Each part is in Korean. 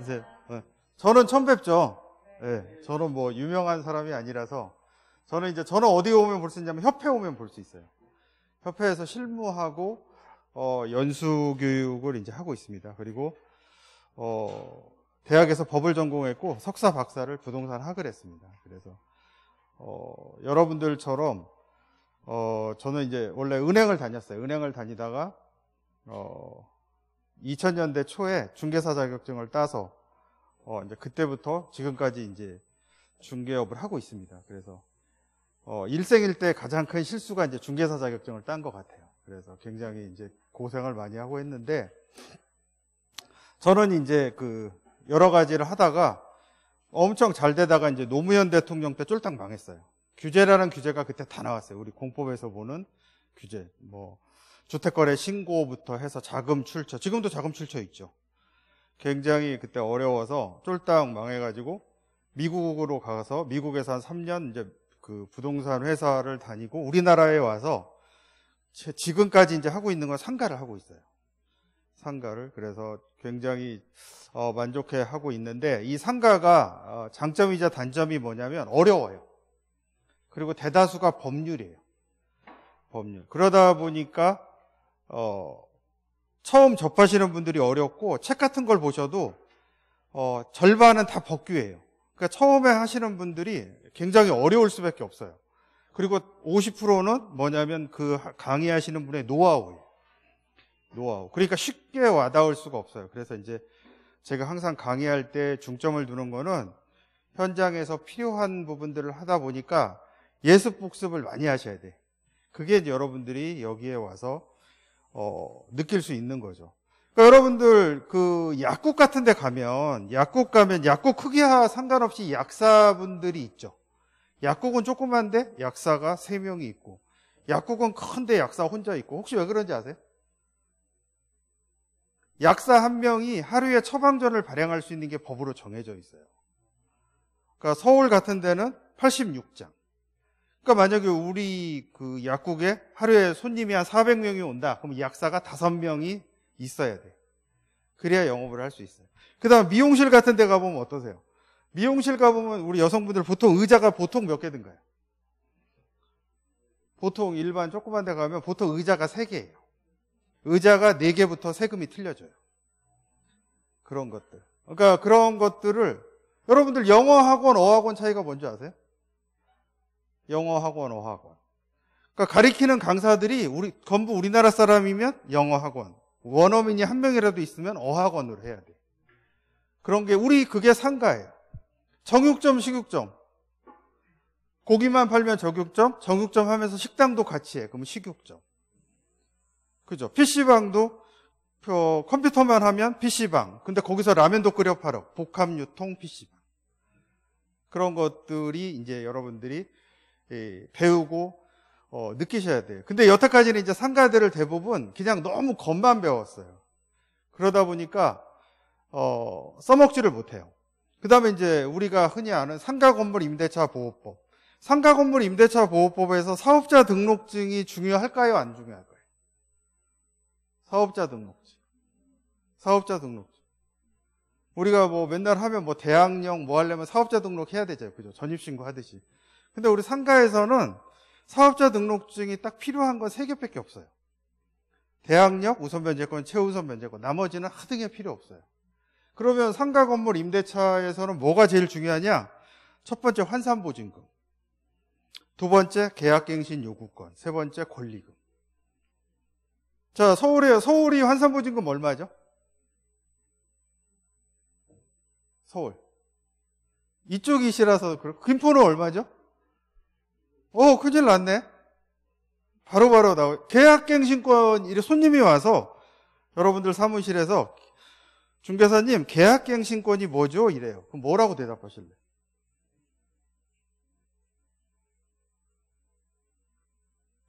이제 예. 저는 처음 뵙죠. 네. 저는 뭐 유명한 사람이 아니라서 저는 이제 저는 어디 오면 볼 수 있냐면 협회 오면 볼 수 있어요. 협회에서 실무하고 어, 연수 교육을 이제 하고 있습니다. 그리고 어, 대학에서 법을 전공했고 석사 박사를 부동산 학을 했습니다. 그래서 어, 여러분들처럼 어, 저는 이제 원래 은행을 다녔어요. 은행을 다니다가 어, 2000년대 초에 중개사 자격증을 따서 어 이제 그때부터 지금까지 이제 중개업을 하고 있습니다. 그래서 어 일생일 때 가장 큰 실수가 이제 중개사 자격증을 딴 것 같아요. 그래서 굉장히 이제 고생을 많이 하고 했는데 저는 이제 그 여러 가지를 하다가 엄청 잘 되다가 이제 노무현 대통령 때 쫄딱 망했어요. 규제라는 규제가 그때 다 나왔어요. 우리 공법에서 보는 규제. 뭐 주택거래 신고부터 해서 자금 출처 지금도 자금 출처 있죠 굉장히 그때 어려워서 쫄딱 망해가지고 미국으로 가서 미국에서 한 3년 이제 그 부동산 회사를 다니고 우리나라에 와서 지금까지 이제 하고 있는 건 상가를 하고 있어요. 상가를 그래서 굉장히 어 만족해 하고 있는데 이 상가가 어 장점이자 단점이 뭐냐면 어려워요. 그리고 대다수가 법률이에요. 법률. 그러다 보니까 어, 처음 접하시는 분들이 어렵고 책 같은 걸 보셔도 어, 절반은 다 법규예요. 그러니까 처음에 하시는 분들이 굉장히 어려울 수밖에 없어요. 그리고 50%는 뭐냐면 그 강의하시는 분의 노하우예요. 노하우. 그러니까 쉽게 와닿을 수가 없어요. 그래서 이제 제가 항상 강의할 때 중점을 두는 거는 현장에서 필요한 부분들을 하다 보니까 예습 복습을 많이 하셔야 돼. 그게 여러분들이 여기에 와서 어, 느낄 수 있는 거죠. 그러니까 여러분들 그 약국 같은 데 가면 약국 가면 약국 크기와 상관없이 약사분들이 있죠. 약국은 조그만데 약사가 3명이 있고 약국은 큰데 약사 혼자 있고 혹시 왜 그런지 아세요? 약사 한 명이 하루에 처방전을 발행할 수 있는 게 법으로 정해져 있어요. 그러니까 서울 같은 데는 86장, 그러니까 만약에 우리 그 약국에 하루에 손님이 한 400명이 온다. 그럼 약사가 5명이 있어야 돼. 그래야 영업을 할 수 있어요. 그다음 미용실 같은 데 가보면 어떠세요? 미용실 가보면 우리 여성분들 보통 의자가 보통 몇개 든가요? 보통 일반 조그만 데 가면 보통 의자가 3개예요. 의자가 4개부터 세금이 틀려져요. 그런 것들. 그러니까 그런 것들을 여러분들 영어학원, 어학원 차이가 뭔지 아세요? 영어학원, 어학원. 그러니까 가리키는 강사들이 우리 전부 우리나라 사람이면 영어학원, 원어민이 한 명이라도 있으면 어학원으로 해야 돼. 그런 게 우리 그게 상가예요. 정육점, 식육점. 고기만 팔면 정육점, 정육점 하면서 식당도 같이 해. 그럼 식육점. 그죠? PC방도 어, 컴퓨터만 하면 PC방. 근데 거기서 라면도 끓여 팔어. 복합 유통 PC방. 그런 것들이 이제 여러분들이 예, 배우고 어, 느끼셔야 돼요. 근데 여태까지는 이제 상가들을 대부분 그냥 너무 겉만 배웠어요. 그러다 보니까 어, 써먹지를 못해요. 그 다음에 이제 우리가 흔히 아는 상가 건물 임대차 보호법. 상가 건물 임대차 보호법에서 사업자 등록증이 중요할까요? 안 중요할까요? 사업자 등록증. 사업자 등록증. 우리가 뭐 맨날 하면 뭐 대학령 뭐 하려면 사업자 등록해야 되죠. 그죠? 전입신고 하듯이. 근데 우리 상가에서는 사업자 등록증이 딱 필요한 건 세 개밖에 없어요. 대학력, 우선 변제권, 최우선 변제권. 나머지는 하등에 필요 없어요. 그러면 상가 건물 임대차에서는 뭐가 제일 중요하냐? 첫 번째 환산 보증금. 두 번째 계약갱신 요구권. 세 번째 권리금. 자, 서울에 서울이 환산 보증금 얼마죠? 서울. 이쪽이시라서 그렇고 김포는 얼마죠? 어, 큰일 났네. 바로바로 바로 나오. 계약갱신권, 이래 손님이 와서 여러분들 사무실에서 중개사님, 계약갱신권이 뭐죠? 이래요. 그럼 뭐라고 대답하실래?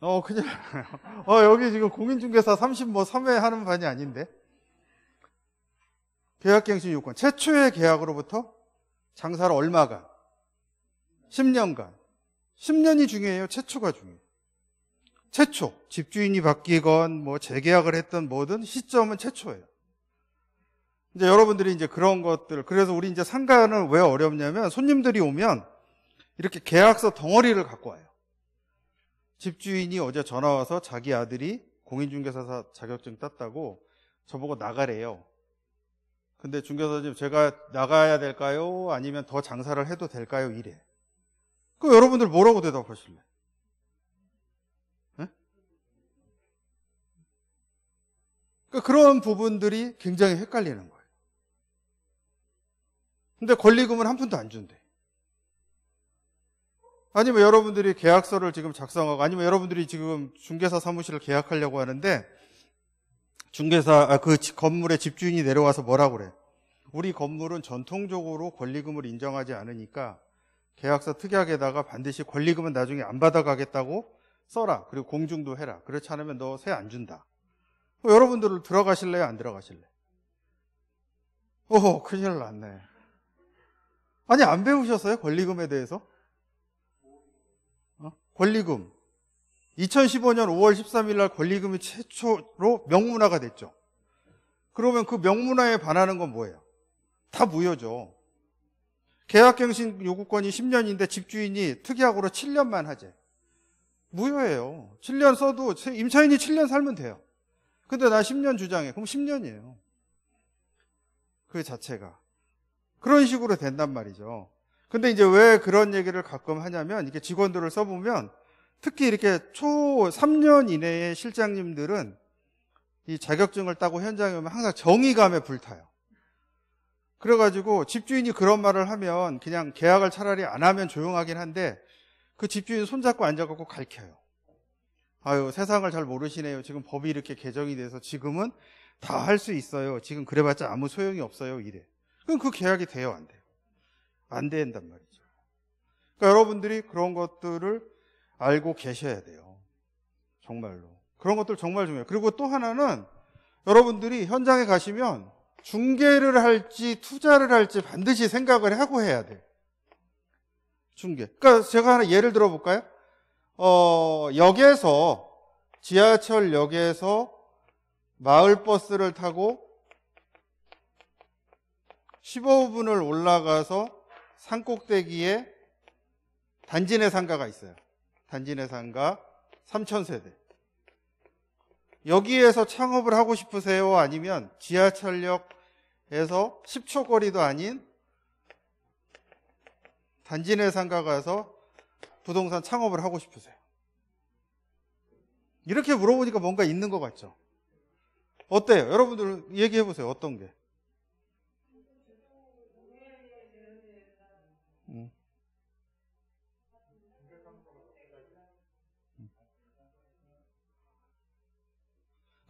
어, 큰일 났네요 어, 여기 지금 공인중개사 30뭐 3회 하는 반이 아닌데. 계약갱신 요건. 최초의 계약으로부터 장사를 얼마간? 10년간. 10년이 중요해요. 최초가 중요해요. 최초. 집주인이 바뀌건 뭐 재계약을 했던 뭐든 시점은 최초예요. 이제 여러분들이 이제 그런 것들 그래서 우리 이제 상가는 왜 어렵냐면 손님들이 오면 이렇게 계약서 덩어리를 갖고 와요. 집주인이 어제 전화 와서 자기 아들이 공인중개사사 자격증 땄다고 저보고 나가래요. 근데 중개사 님 제가 나가야 될까요? 아니면 더 장사를 해도 될까요? 이래. 그 여러분들 뭐라고 대답하실래? 네? 예? 그러니까 그런 부분들이 굉장히 헷갈리는 거예요. 근데 권리금은 한 푼도 안 준대. 아니면 여러분들이 계약서를 지금 작성하고 아니면 여러분들이 지금 중개사 사무실을 계약하려고 하는데 중개사 아, 그 건물의 집주인이 내려와서 뭐라 그래? 우리 건물은 전통적으로 권리금을 인정하지 않으니까 계약서 특약에다가 반드시 권리금은 나중에 안 받아가겠다고 써라. 그리고 공중도 해라. 그렇지 않으면 너세안 준다. 뭐 여러분들 들어가실래요? 안 들어가실래? 오 큰일 났네. 아니, 안 배우셨어요? 권리금에 대해서? 어? 권리금. 2015년 5월 13일 날 권리금이 최초로 명문화가 됐죠. 그러면 그 명문화에 반하는 건 뭐예요? 다 무효죠. 계약갱신 요구권이 10년인데 집주인이 특약으로 7년만 하재. 무효예요. 7년 써도 임차인이 7년 살면 돼요. 근데 나 10년 주장해. 그럼 10년이에요. 그 자체가. 그런 식으로 된단 말이죠. 근데 이제 왜 그런 얘기를 가끔 하냐면 이게 직원들을 써보면 특히 이렇게 초 3년 이내에 실장님들은 이 자격증을 따고 현장에 오면 항상 정의감에 불타요. 그래가지고 집주인이 그런 말을 하면 그냥 계약을 차라리 안 하면 조용하긴 한데 그 집주인 손잡고 앉아갖고 갈켜요. 아유, 세상을 잘 모르시네요. 지금 법이 이렇게 개정이 돼서 지금은 다 할 수 있어요. 지금 그래봤자 아무 소용이 없어요. 이래. 그럼 그 계약이 돼요? 안 돼요? 안 된단 말이죠. 그러니까 여러분들이 그런 것들을 알고 계셔야 돼요. 정말로. 그런 것들 정말 중요해요. 그리고 또 하나는 여러분들이 현장에 가시면 중계를 할지 투자를 할지 반드시 생각을 하고 해야 돼요. 중계 그러니까 제가 하나 예를 들어볼까요? 어, 역에서 지하철역에서 마을버스를 타고 15분을 올라가서 산꼭대기에 단지내 상가가 있어요. 단지내 상가 3 0 0 0세대 여기에서 창업을 하고 싶으세요? 아니면 지하철역 해서 10초 거리도 아닌 단지 내 상가 가서 부동산 창업을 하고 싶으세요? 이렇게 물어보니까 뭔가 있는 것 같죠? 어때요? 여러분들 얘기해 보세요. 어떤 게?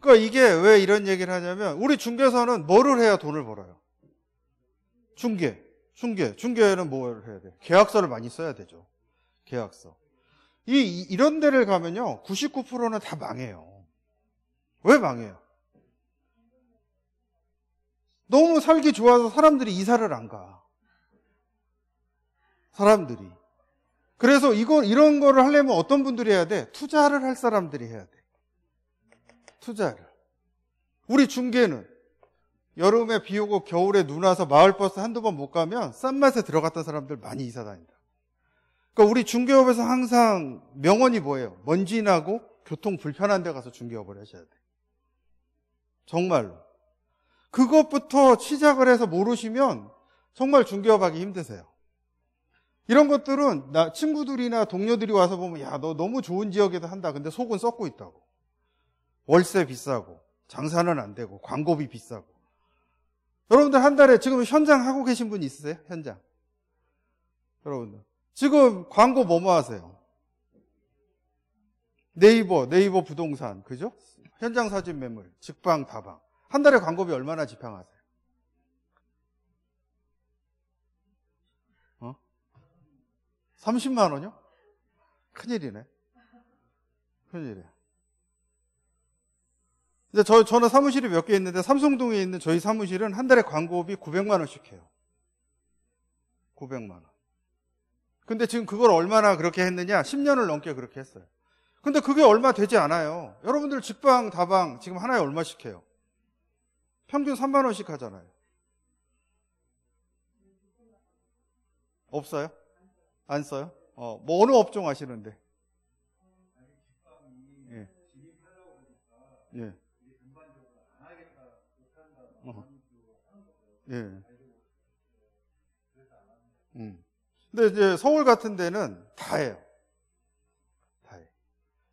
그러니까 이게 왜 이런 얘기를 하냐면 우리 중개사는 뭐를 해야 돈을 벌어요? 중개, 중개, 중개는 뭐를 해야 돼? 계약서를 많이 써야 되죠. 계약서. 이 이런 데를 가면요, 99%는 다 망해요. 왜 망해요? 너무 살기 좋아서 사람들이 이사를 안 가. 사람들이. 그래서 이거 이런 거를 하려면 어떤 분들이 해야 돼? 투자를 할 사람들이 해야 돼. 투자를. 우리 중계는 여름에 비 오고 겨울에 눈 와서 마을버스 한두 번 못 가면 싼 맛에 들어갔던 사람들 많이 이사 다닌다. 그러니까 우리 중개업에서 항상 명언이 뭐예요? 먼지 나고 교통 불편한 데 가서 중개업을 하셔야 돼. 정말로. 그것부터 시작을 해서 모르시면 정말 중개업 하기 힘드세요. 이런 것들은 나 친구들이나 동료들이 와서 보면 야, 너 너무 좋은 지역에서 한다. 근데 속은 썩고 있다고. 월세 비싸고 장사는 안 되고 광고비 비싸고 여러분들 한 달에 지금 현장 하고 계신 분 있으세요? 현장 여러분들 지금 광고 뭐뭐 하세요? 네이버 네이버 부동산 그죠? 현장 사진 매물 직방 다방 한 달에 광고비 얼마나 지평하세요? 30만 어? 원요? 이 큰일이네. 큰일이야. 근데 저, 저는 사무실이 몇 개 있는데 삼성동에 있는 저희 사무실은 한 달에 광고비 900만원씩 해요. 900만원. 근데 지금 그걸 얼마나 그렇게 했느냐? 10년을 넘게 그렇게 했어요. 근데 그게 얼마 되지 않아요. 여러분들 직방, 다방 지금 하나에 얼마씩 해요? 평균 3만원씩 하잖아요. 없어요? 안 써요? 어, 뭐 어느 업종 하시는데? 예. 예. 예. 음. 근데 이제 서울 같은 데는 다해요 다해.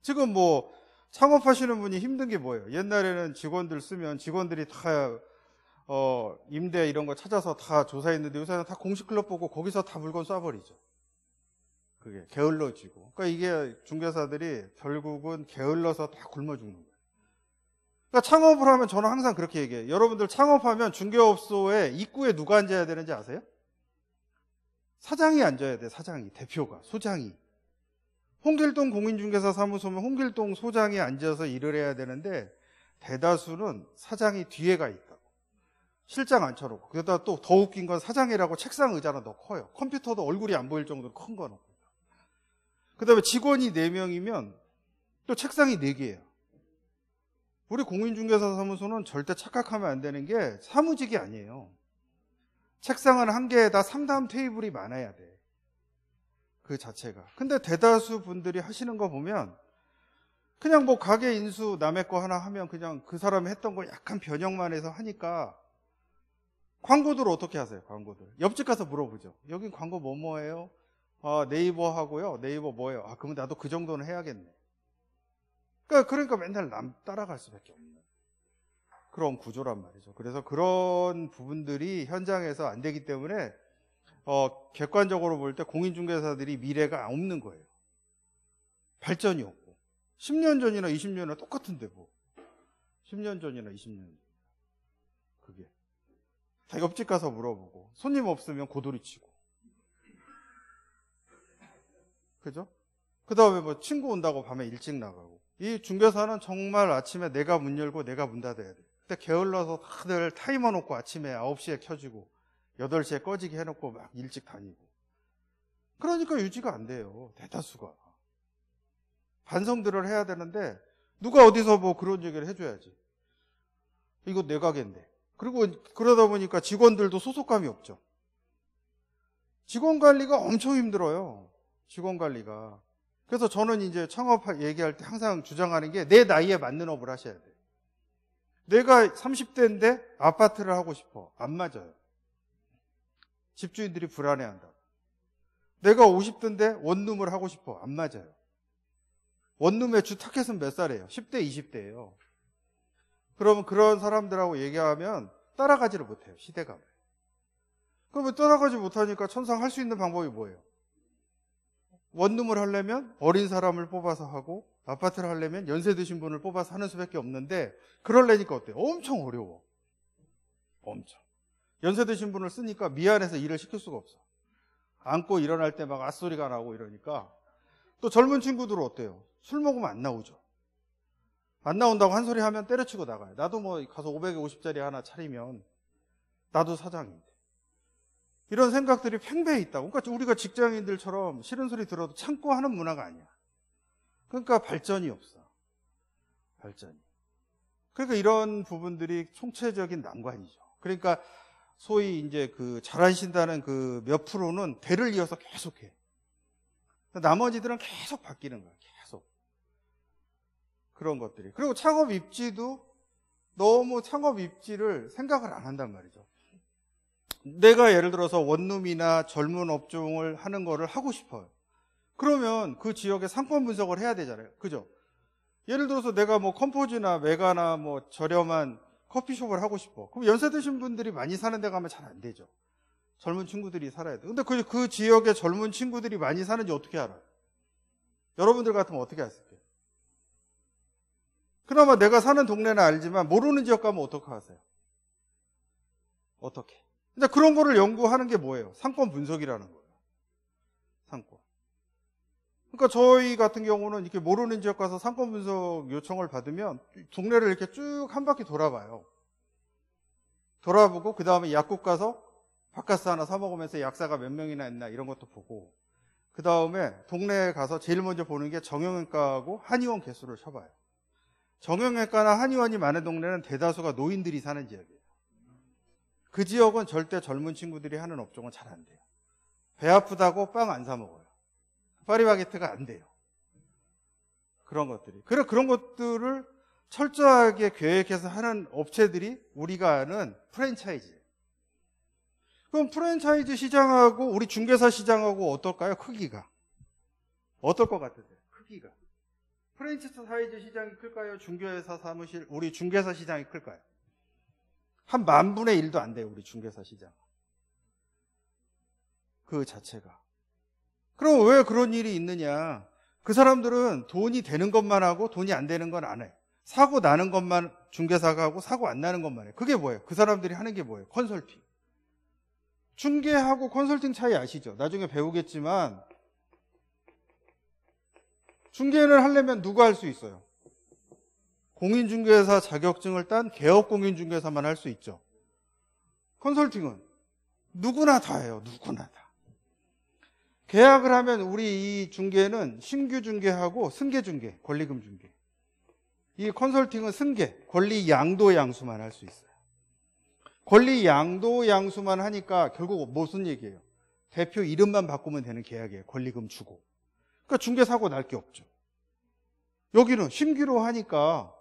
지금 뭐 창업하시는 분이 힘든 게 뭐예요? 옛날에는 직원들 쓰면 직원들이 다 어, 임대 이런 거 찾아서 다 조사했는데 요새는 다 공식 클럽 보고 거기서 다 물건 쏴버리죠. 그게 게을러지고. 그러니까 이게 중개사들이 결국은 게을러서 다 굶어 죽는 거예요. 그러니까 창업을 하면 저는 항상 그렇게 얘기해요. 여러분들 창업하면 중개업소에 입구에 누가 앉아야 되는지 아세요? 사장이 앉아야 돼, 사장이. 대표가, 소장이. 홍길동 공인중개사 사무소면 홍길동 소장이 앉아서 일을 해야 되는데 대다수는 사장이 뒤에 가 있다고. 실장 앉혀놓고. 그러다 또더 웃긴 건 사장이라고 책상 의자는더 커요. 컴퓨터도 얼굴이 안 보일 정도로 큰 거는. 그 다음에 직원이 4명이면 또 책상이 4개예요. 우리 공인중개사 사무소는 절대 착각하면 안 되는 게 사무직이 아니에요. 책상은 한 개에다 상담 테이블이 많아야 돼. 그 자체가. 근데 대다수 분들이 하시는 거 보면 그냥 뭐 가게 인수 남의 거 하나 하면 그냥 그 사람이 했던 걸 약간 변형만 해서 하니까 광고들 어떻게 하세요? 광고들. 옆집 가서 물어보죠. 여긴 광고 뭐뭐예요? 아, 네이버 하고요. 네이버 뭐예요? 아, 그러면 나도 그 정도는 해야겠네. 그러니까, 그러니까 맨날 남 따라갈 수밖에 없는 그런 구조란 말이죠. 그래서 그런 부분들이 현장에서 안 되기 때문에 어, 객관적으로 볼 때 공인중개사들이 미래가 없는 거예요. 발전이 없고 10년 전이나 20년이나 똑같은데 뭐 10년 전이나 20년 전이나 그게 대업집 가서 물어보고 손님 없으면 고돌이 치고 그죠? 그 다음에 뭐 친구 온다고 밤에 일찍 나가고 이 중개사는 정말 아침에 내가 문 열고 내가 문 닫아야 돼. 근데 게을러서 다들 타이머 놓고 아침에 9시에 켜지고 8시에 꺼지게 해놓고 막 일찍 다니고. 그러니까 유지가 안 돼요. 대다수가. 반성들을 해야 되는데 누가 어디서 뭐 그런 얘기를 해줘야지. 이거 내 가게인데. 그리고 그러다 보니까 직원들도 소속감이 없죠. 직원 관리가 엄청 힘들어요. 직원 관리가. 그래서 저는 이제 창업 얘기할 때 항상 주장하는 게 내 나이에 맞는 업을 하셔야 돼요. 내가 30대인데 아파트를 하고 싶어. 안 맞아요. 집주인들이 불안해한다고. 내가 50대인데 원룸을 하고 싶어. 안 맞아요. 원룸에주 타겟은 몇 살이에요? 10대, 20대예요. 그러면 그런 사람들하고 얘기하면 따라가지를 못해요. 시대감을. 그러면 따라가지 못하니까 천상 할 수 있는 방법이 뭐예요? 원룸을 하려면 어린 사람을 뽑아서 하고 아파트를 하려면 연세 드신 분을 뽑아서 하는 수밖에 없는데 그럴래니까 어때? 요 엄청 어려워. 엄청. 연세 드신 분을 쓰니까 미안해서 일을 시킬 수가 없어. 안고 일어날 때 막 앗소리가 나고 이러니까 또 젊은 친구들은 어때요? 술 먹으면 안 나오죠. 안 나온다고 한 소리 하면 때려치고 나가요. 나도 뭐 가서 550짜리 하나 차리면 나도 사장인데. 이런 생각들이 팽배해 있다고. 그러니까 우리가 직장인들처럼 싫은 소리 들어도 참고 하는 문화가 아니야. 그러니까 발전이 없어. 발전이. 그러니까 이런 부분들이 총체적인 난관이죠. 그러니까 소위 이제 그 잘하신다는 그 몇 프로는 대를 이어서 계속해. 나머지들은 계속 바뀌는 거야. 계속. 그런 것들이. 그리고 창업 입지도 너무 창업 입지를 생각을 안 한단 말이죠. 내가 예를 들어서 원룸이나 젊은 업종을 하는 거를 하고 싶어요. 그러면 그 지역의 상권 분석을 해야 되잖아요. 그죠? 예를 들어서 내가 뭐 컴포즈나 메가나 뭐 저렴한 커피숍을 하고 싶어. 그럼 연세 드신 분들이 많이 사는 데 가면 잘 안 되죠. 젊은 친구들이 살아야 돼. 근데 그, 그 지역의 젊은 친구들이 많이 사는지 어떻게 알아요? 여러분들 같으면 어떻게 아실게요? 그나마 내가 사는 동네는 알지만 모르는 지역 가면 어떻게 하세요? 어떻게? 근데 그러니까 그런 거를 연구하는 게 뭐예요? 상권 분석이라는 거예요. 상권. 그러니까 저희 같은 경우는 이렇게 모르는 지역 가서 상권 분석 요청을 받으면 동네를 이렇게 쭉 한 바퀴 돌아봐요. 돌아보고 그 다음에 약국 가서 바카스 하나 사 먹으면서 약사가 몇 명이나 있나 이런 것도 보고 그 다음에 동네에 가서 제일 먼저 보는 게 정형외과하고 한의원 개수를 쳐봐요. 정형외과나 한의원이 많은 동네는 대다수가 노인들이 사는 지역이에요. 그 지역은 절대 젊은 친구들이 하는 업종은 잘 안 돼요. 배 아프다고 빵 안 사 먹어요. 파리바게트가 안 돼요. 그런 것들이. 그래 그런 것들을 철저하게 계획해서 하는 업체들이 우리가 아는 프랜차이즈예요. 그럼 프랜차이즈 시장하고 우리 중개사 시장하고 어떨까요? 크기가. 어떨 것 같으세요? 크기가. 프랜차이즈 시장이 클까요? 중개사 사무실, 우리 중개사 시장이 클까요? 한 만분의 일도 안 돼요, 우리 중개사 시장. 그 자체가. 그럼 왜 그런 일이 있느냐? 그 사람들은 돈이 되는 것만 하고 돈이 안 되는 건 안 해. 사고 나는 것만 중개사가 하고 사고 안 나는 것만 해. 그게 뭐예요? 그 사람들이 하는 게 뭐예요? 컨설팅. 중개하고 컨설팅 차이 아시죠? 나중에 배우겠지만 중개를 하려면 누가 할 수 있어요? 공인중개사 자격증을 딴 개업 공인중개사만 할 수 있죠. 컨설팅은 누구나 다 해요. 누구나 다. 계약을 하면 우리 이 중개는 신규 중개하고 승계 중개, 권리금 중개. 이 컨설팅은 승계, 권리 양도 양수만 할 수 있어요. 권리 양도 양수만 하니까 결국 무슨 얘기예요? 대표 이름만 바꾸면 되는 계약이에요. 권리금 주고. 그러니까 중개 사고 날 게 없죠. 여기는 신규로 하니까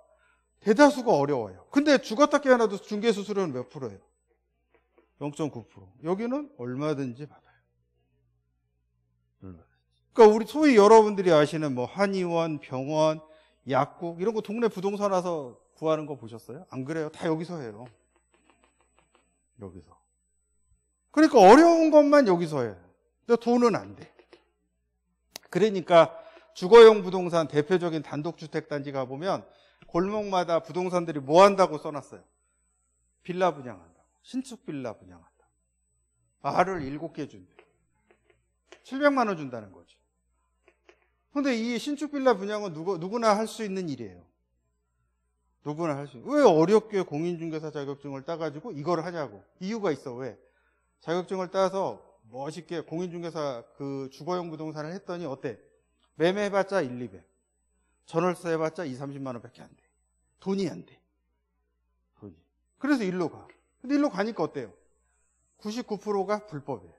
대다수가 어려워요. 근데 죽었다 깨어나도 중개 수수료는 몇 프로예요? 0.9%. 여기는 얼마든지 받아요. 그러니까 우리 소위 여러분들이 아시는 뭐 한의원, 병원, 약국 이런 거 동네 부동산 와서 구하는 거 보셨어요? 안 그래요? 다 여기서 해요. 여기서. 그러니까 어려운 것만 여기서 해. 근데 돈은 안 돼. 그러니까 주거용 부동산 대표적인 단독주택 단지 가보면 골목마다 부동산들이 뭐 한다고 써놨어요? 빌라 분양한다고. 신축 빌라 분양한다고. 알을 일곱 개 준대. 700만 원 준다는 거지 근데 이 신축 빌라 분양은 누구, 누구나 할 수 있는 일이에요. 누구나 할 수. 왜 어렵게 공인중개사 자격증을 따가지고 이걸 하냐고. 이유가 있어. 왜? 자격증을 따서 멋있게 공인중개사 그 주거용 부동산을 했더니 어때? 매매해봤자 1, 200. 전월세 해봤자 2, 30만 원밖에 안 돼. 돈이 안 돼. 돈이. 그래서 일로 가. 근데 일로 가니까 어때요? 99%가 불법이에요.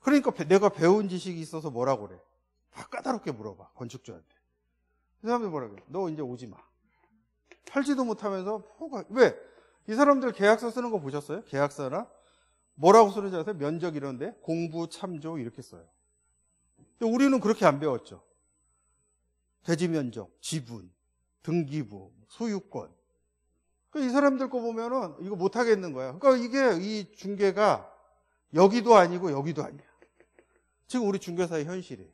그러니까 내가 배운 지식이 있어서 뭐라고 그래? 다 까다롭게 물어봐. 건축주한테. 그 사람들 뭐라 그래? 너 이제 오지 마. 팔지도 못하면서 호가 왜? 이 사람들 계약서 쓰는 거 보셨어요? 계약서나 뭐라고 쓰는지 아세요? 면적 이런데 공부 참조 이렇게 써요. 근데 우리는 그렇게 안 배웠죠. 대지 면적, 지분, 등기부, 소유권. 그 이 사람들 거 보면은 이거 못 하겠는 거야. 그러니까 이게 이 중개가 여기도 아니고 여기도 아니야. 지금 우리 중개사의 현실이에요.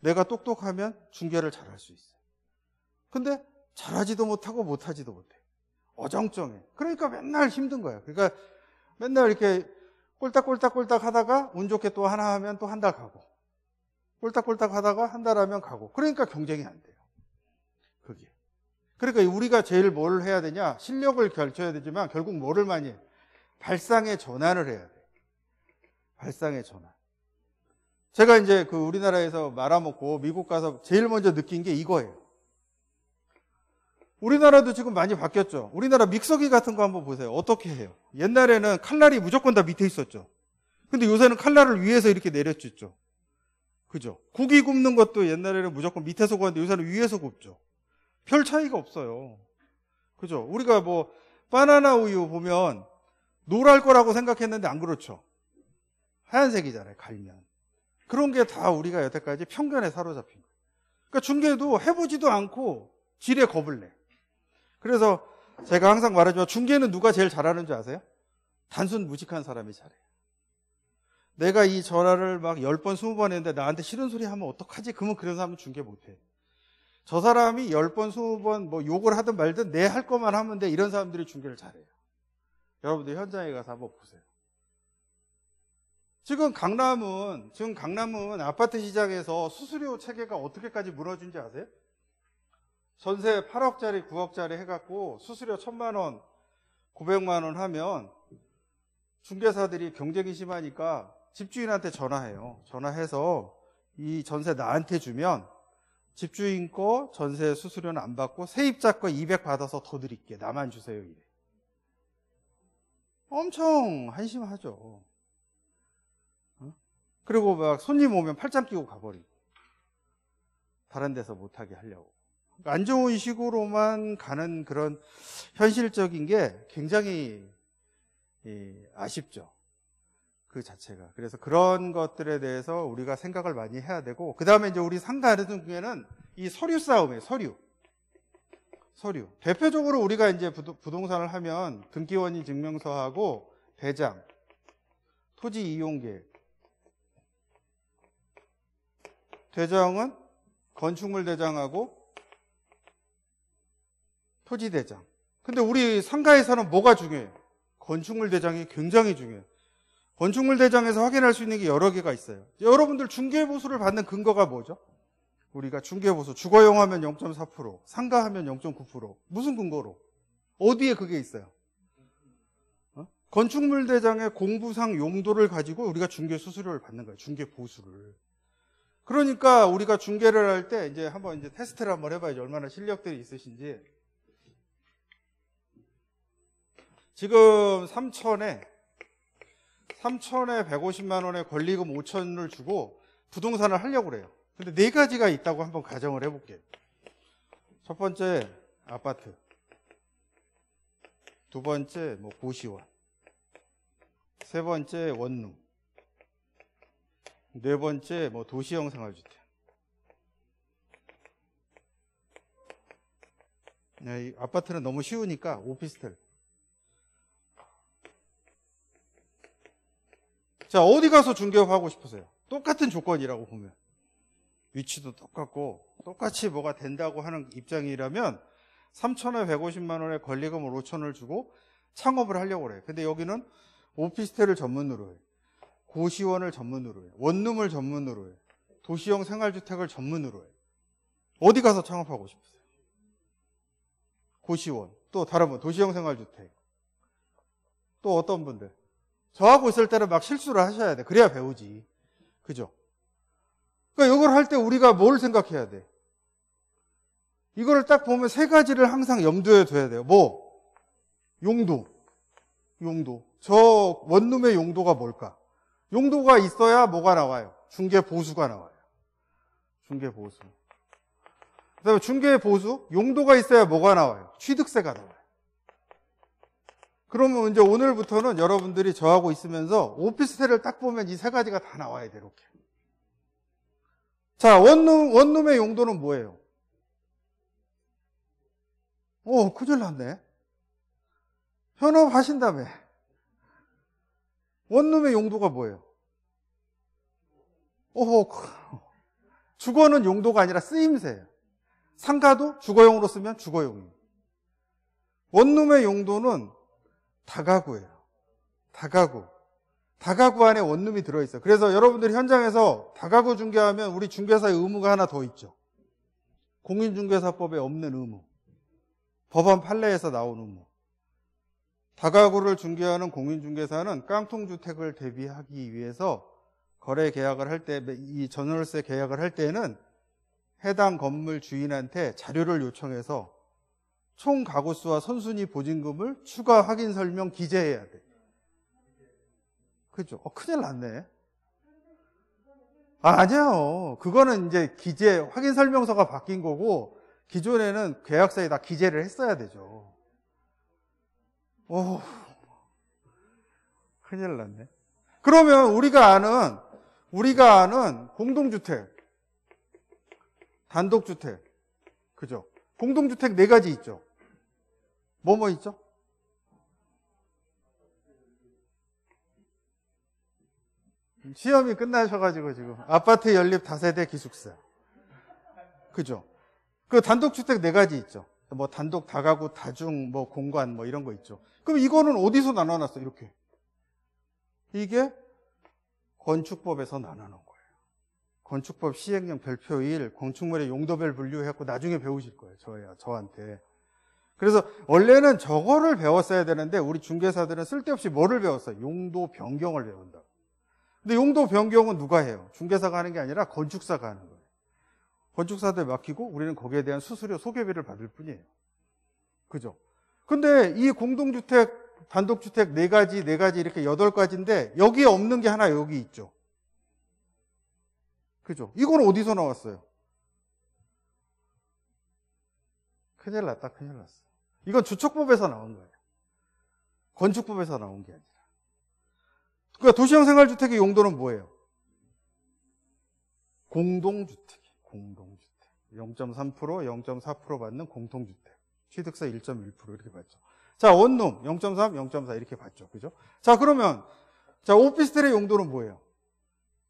내가 똑똑하면 중개를 잘 할 수 있어. 근데 잘하지도 못하고 못하지도 못해. 어정쩡해. 그러니까 맨날 힘든 거야. 그러니까 맨날 이렇게 꼴딱꼴딱꼴딱 하다가 운 좋게 또 하나 하면 또 한 달 가고. 꼴딱꼴딱 하다가 한 달 하면 가고. 그러니까 경쟁이 안 돼요. 그게. 그러니까 우리가 제일 뭘 해야 되냐? 실력을 결쳐야 되지만 결국 뭐를 많이 해? 발상의 전환을 해야 돼. 발상의 전환. 제가 이제 그 우리나라에서 말아먹고 미국 가서 제일 먼저 느낀 게 이거예요. 우리나라도 지금 많이 바뀌었죠. 우리나라 믹서기 같은 거 한번 보세요. 어떻게 해요? 옛날에는 칼날이 무조건 다 밑에 있었죠. 근데 요새는 칼날을 위에서 이렇게 내려찍죠. 그죠? 국이 굽는 것도 옛날에는 무조건 밑에서 구웠는데 요새는 위에서 굽죠. 별 차이가 없어요. 그죠? 우리가 뭐 바나나 우유 보면 노랄 거라고 생각했는데 안 그렇죠. 하얀색이잖아요, 갈면. 그런 게 다 우리가 여태까지 편견에 사로잡힌 거예요. 그러니까 중계도 해보지도 않고 지에 겁을 내. 그래서 제가 항상 말하지만 중계는 누가 제일 잘하는 줄 아세요? 단순 무직한 사람이 잘해요. 내가 이 전화를 막 10번, 20번 했는데 나한테 싫은 소리 하면 어떡하지? 그러면 그런 사람은 중개 못해. 저 사람이 10번, 20번 뭐 욕을 하든 말든 내 할 것만 하면 돼. 이런 사람들이 중계를 잘해요. 여러분들 현장에 가서 한번 보세요. 지금 강남은, 지금 강남은 아파트 시장에서 수수료 체계가 어떻게까지 무너진지 아세요? 전세 8억짜리, 9억짜리 해갖고 수수료 1000만원, 900만원 하면 중개사들이 경쟁이 심하니까 집주인한테 전화해요. 전화해서 이 전세 나한테 주면 집주인 거 전세 수수료는 안 받고 세입자 거 200 받아서 더 드릴게. 나만 주세요. 이래. 엄청 한심하죠. 그리고 막 손님 오면 팔짱 끼고 가버리고. 다른 데서 못하게 하려고. 그러니까 안 좋은 식으로만 가는 그런 현실적인 게 굉장히 아쉽죠. 그 자체가. 그래서 그런 것들에 대해서 우리가 생각을 많이 해야 되고, 그 다음에 이제 우리 상가하는 중에는 이 서류 싸움이에요, 서류. 서류. 대표적으로 우리가 이제 부동산을 하면 등기원인 증명서하고 대장 토지 이용계획, 대장은 건축물 대장하고 토지 대장. 근데 우리 상가에서는 뭐가 중요해요? 건축물 대장이 굉장히 중요해요. 건축물 대장에서 확인할 수 있는 게 여러 개가 있어요. 여러분들 중개 보수를 받는 근거가 뭐죠? 우리가 중개 보수 주거용 하면 0.4%, 상가 하면 0.9%. 무슨 근거로? 어디에 그게 있어요? 어? 건축물 대장의 공부상 용도를 가지고 우리가 중개 수수료를 받는 거예요. 중개 보수를. 그러니까 우리가 중개를 할 때 이제 한번 이제 테스트를 한번 해봐야지 얼마나 실력들이 있으신지. 지금 삼천에 3천에 150만 원에 권리금 5천을 주고 부동산을 하려고 그래요. 근데 네 가지가 있다고 한번 가정을 해볼게요. 첫 번째 아파트, 두 번째 뭐 고시원, 세 번째 원룸, 네 번째 뭐 도시형 생활주택. 네, 아파트는 너무 쉬우니까 오피스텔. 자, 어디 가서 중개업하고 싶으세요? 똑같은 조건이라고 보면. 위치도 똑같고, 똑같이 뭐가 된다고 하는 입장이라면, 3천에 150만 원에 권리금을 5천 을 주고 창업을 하려고 그래요. 근데 여기는 오피스텔을 전문으로 해. 고시원을 전문으로 해. 원룸을 전문으로 해. 도시형 생활주택을 전문으로 해. 어디 가서 창업하고 싶으세요? 고시원. 또 다른 분, 도시형 생활주택. 또 어떤 분들? 저하고 있을 때는 막 실수를 하셔야 돼. 그래야 배우지. 그죠? 그러니까 이걸 할 때 우리가 뭘 생각해야 돼? 이거를 딱 보면 세 가지를 항상 염두에 둬야 돼요. 뭐? 용도. 용도. 저 원룸의 용도가 뭘까? 용도가 있어야 뭐가 나와요? 중개 보수가 나와요. 중개 보수. 그다음에 중개 보수 용도가 있어야 뭐가 나와요? 취득세가 나와요. 그러면 이제 오늘부터는 여러분들이 저하고 있으면서 오피스텔을 딱 보면 이 세 가지가 다 나와야 돼, 이렇게. 자, 원룸, 원룸의 용도는 뭐예요? 오, 큰일 났네. 현업하신다며. 원룸의 용도가 뭐예요? 오호, 주거는 용도가 아니라 쓰임새예요. 상가도 주거용으로 쓰면 주거용이에요. 원룸의 용도는 다가구예요. 다가구. 다가구 안에 원룸이 들어있어요. 그래서 여러분들이 현장에서 다가구 중개하면 우리 중개사의 의무가 하나 더 있죠. 공인중개사법에 없는 의무. 법원 판례에서 나온 의무. 다가구를 중개하는 공인중개사는 깡통주택을 대비하기 위해서 거래 계약을 할 때, 이 전월세 계약을 할 때에는 해당 건물 주인한테 자료를 요청해서 총 가구수와 선순위 보증금을 추가 확인 설명 기재해야 돼. 그죠? 어, 큰일 났네. 아, 아니요. 그거는 이제 기재, 확인 설명서가 바뀐 거고, 기존에는 계약서에 다 기재를 했어야 되죠. 오, 큰일 났네. 그러면 우리가 아는, 우리가 아는 공동주택, 단독주택, 그죠? 공동주택 네 가지 있죠. 뭐뭐 있죠? 시험이 끝나셔가지고 지금 아파트 연립 다세대 기숙사 그죠? 그 단독주택 네 가지 있죠. 뭐 단독 다가구 다중 뭐 공간 뭐 이런 거 있죠. 그럼 이거는 어디서 나눠놨어? 이렇게 이게 건축법에서 나눠놓은 거예요. 건축법 시행령 별표1 건축물의 용도별 분류해갖고 나중에 배우실 거예요. 저야 저한테. 그래서 원래는 저거를 배웠어야 되는데 우리 중개사들은 쓸데없이 뭐를 배웠어요? 용도 변경을 배운다. 근데 용도 변경은 누가 해요? 중개사가 하는 게 아니라 건축사가 하는 거예요. 건축사들 맡기고 우리는 거기에 대한 수수료 소개비를 받을 뿐이에요. 그죠? 근데 이 공동주택, 단독주택 네 가지, 네 가지 이렇게 여덟 가지인데 여기에 없는 게 하나 여기 있죠. 그죠? 이건 어디서 나왔어요? 큰일 났다, 큰일 났어. 이건 주척법에서 나온 거예요. 건축법에서 나온 게 아니라. 그러니까 도시형 생활주택의 용도는 뭐예요? 공동주택, 공동주택. 0.3%, 0.4% 받는 공동주택 취득세 1.1% 이렇게 받죠. 자, 원룸 0.3, 0.4 이렇게 받죠. 그죠? 자, 그러면 자, 오피스텔의 용도는 뭐예요?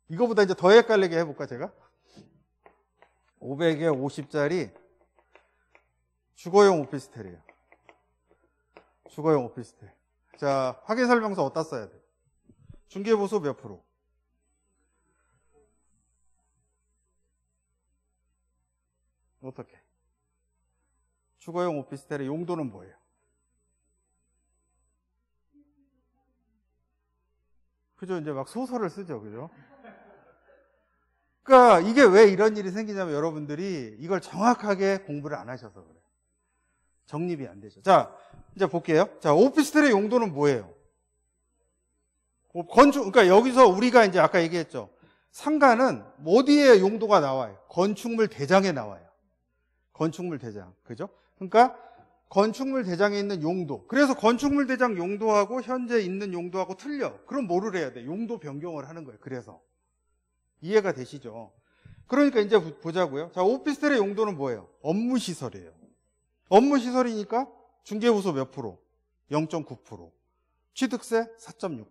이거보다 이제 더 헷갈리게 해볼까, 제가? 500에 50짜리 주거용 오피스텔이에요. 주거용 오피스텔. 자, 확인 설명서 어디다 써야 돼? 중개보수 몇 프로? 어떻게? 주거용 오피스텔의 용도는 뭐예요? 그죠? 이제 막 소설을 쓰죠. 그죠? 그러니까 이게 왜 이런 일이 생기냐면 여러분들이 이걸 정확하게 공부를 안 하셔서 그래요. 정립이 안 되죠. 자, 이제 볼게요. 자, 오피스텔의 용도는 뭐예요? 건축, 그러니까 여기서 우리가 이제 아까 얘기했죠. 상가는 어디에 용도가 나와요? 건축물 대장에 나와요. 건축물 대장. 그죠? 그러니까 건축물 대장에 있는 용도. 그래서 건축물 대장 용도하고 현재 있는 용도하고 틀려. 그럼 뭐를 해야 돼? 용도 변경을 하는 거예요. 그래서. 이해가 되시죠? 그러니까 이제 보자고요. 자, 오피스텔의 용도는 뭐예요? 업무 시설이에요. 업무 시설이니까 중개부서 몇 프로? 0.9%. 취득세 4.6%.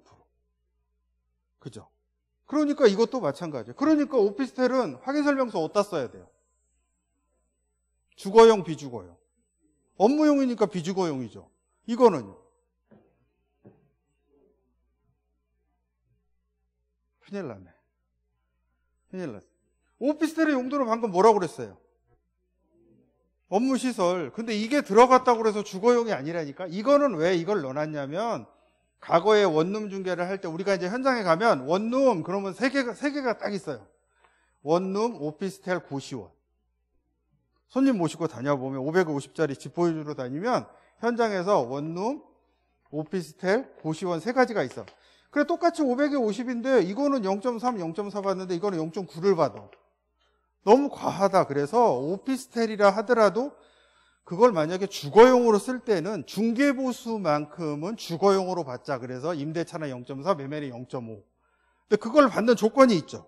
그죠? 그러니까 이것도 마찬가지예요. 그러니까 오피스텔은 확인설명서 어디다 써야 돼요? 주거용, 비주거용. 업무용이니까 비주거용이죠. 이거는요. 큰일 나네. 큰일 났어. 오피스텔의 용도를 방금 뭐라고 그랬어요? 업무 시설. 근데 이게 들어갔다고 해서 주거용이 아니라니까. 이거는 왜 이걸 넣어놨냐면 과거에 원룸 중계를 할 때 우리가 이제 현장에 가면 원룸 그러면 세 개가 세 개가 딱 있어요. 원룸 오피스텔 고시원. 손님 모시고 다녀보면 550짜리 집 보여주러 다니면 현장에서 원룸 오피스텔 고시원 세 가지가 있어. 그래 똑같이 500에 50인데 이거는 0.3, 0.4 받는데 이거는 0.9를 받아. 너무 과하다. 그래서 오피스텔이라 하더라도 그걸 만약에 주거용으로 쓸 때는 중개보수만큼은 주거용으로 받자. 그래서 임대차나 0.4, 매매는 0.5. 근데 그걸 받는 조건이 있죠.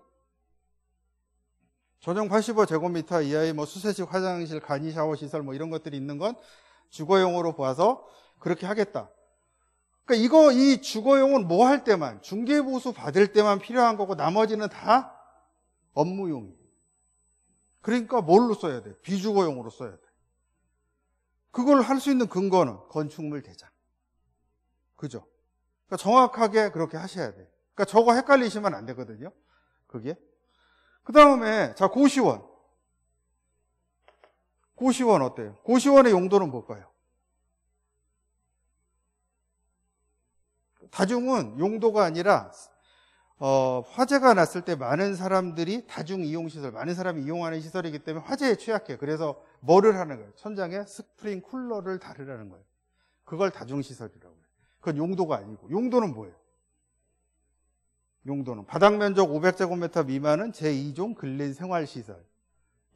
전용 85제곱미터 이하의 뭐 수세식 화장실, 간이 샤워 시설 뭐 이런 것들이 있는 건 주거용으로 봐서 그렇게 하겠다. 그러니까 이거 이 주거용은 뭐 할 때만 중개보수 받을 때만 필요한 거고 나머지는 다 업무용. 이에요 그러니까 뭘로 써야 돼? 비주거용으로 써야 돼. 그걸 할 수 있는 근거는 건축물 대장. 그죠? 그러니까 정확하게 그렇게 하셔야 돼. 그러니까 저거 헷갈리시면 안 되거든요. 그게. 그 다음에, 자, 고시원. 고시원 어때요? 고시원의 용도는 뭘까요? 다중은 용도가 아니라 어, 화재가 났을 때 많은 사람들이 다중 이용 시설, 많은 사람이 이용하는 시설이기 때문에 화재에 취약해. 요 그래서 뭐를 하는 거예요? 천장에 스프링 쿨러를 달으라는 거예요. 그걸 다중 시설이라고 해요. 그건 용도가 아니고 용도는 뭐예요? 용도는 바닥 면적 500제곱미터 미만은 제2종 근린 생활 시설.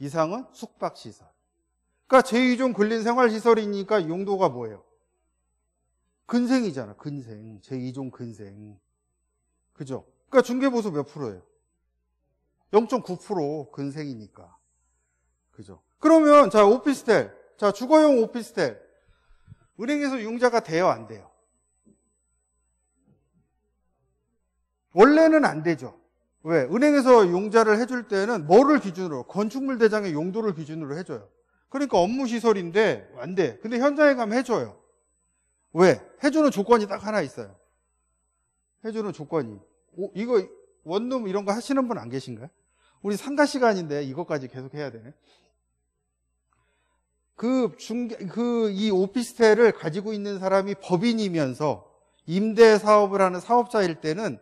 이상은 숙박 시설. 그러니까 제2종 근린 생활 시설이니까 용도가 뭐예요? 근생이잖아. 근생. 제2종 근생. 그죠? 그러니까 중개보수 몇 프로예요? 0.9% 근생이니까. 그죠? 그러면 자 오피스텔, 자 주거용 오피스텔. 은행에서 융자가 돼요, 안 돼요? 원래는 안 되죠. 왜? 은행에서 용자를 해줄 때는 뭐를 기준으로? 건축물 대장의 용도를 기준으로 해줘요. 그러니까 업무 시설인데 안 돼. 근데 현장에 가면 해줘요. 왜? 해주는 조건이 딱 하나 있어요. 해주는 조건이 이거 원룸 이런 거 하시는 분 안 계신가요? 우리 상가 시간인데 이것까지 계속 해야 되네. 그 중, 그, 이 오피스텔을 가지고 있는 사람이 법인이면서 임대 사업을 하는 사업자일 때는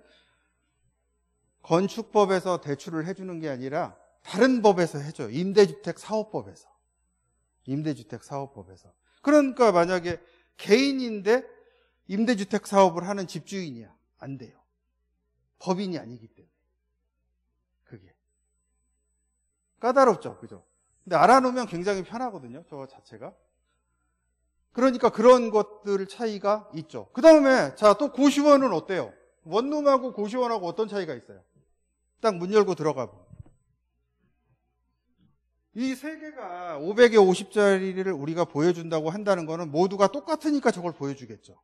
건축법에서 대출을 해주는 게 아니라 다른 법에서 해줘요. 임대주택 사업법에서. 임대주택 사업법에서. 그러니까 만약에 개인인데 임대주택 사업을 하는 집주인이야. 안 돼요. 법인이 아니기 때문에. 그게. 까다롭죠. 그죠? 근데 알아놓으면 굉장히 편하거든요. 저 자체가. 그러니까 그런 것들 차이가 있죠. 그 다음에, 자, 또 고시원은 어때요? 원룸하고 고시원하고 어떤 차이가 있어요? 딱 문 열고 들어가 보면. 이세 개가 500에 50짜리를 우리가 보여준다고 한다는 거는 모두가 똑같으니까 저걸 보여주겠죠.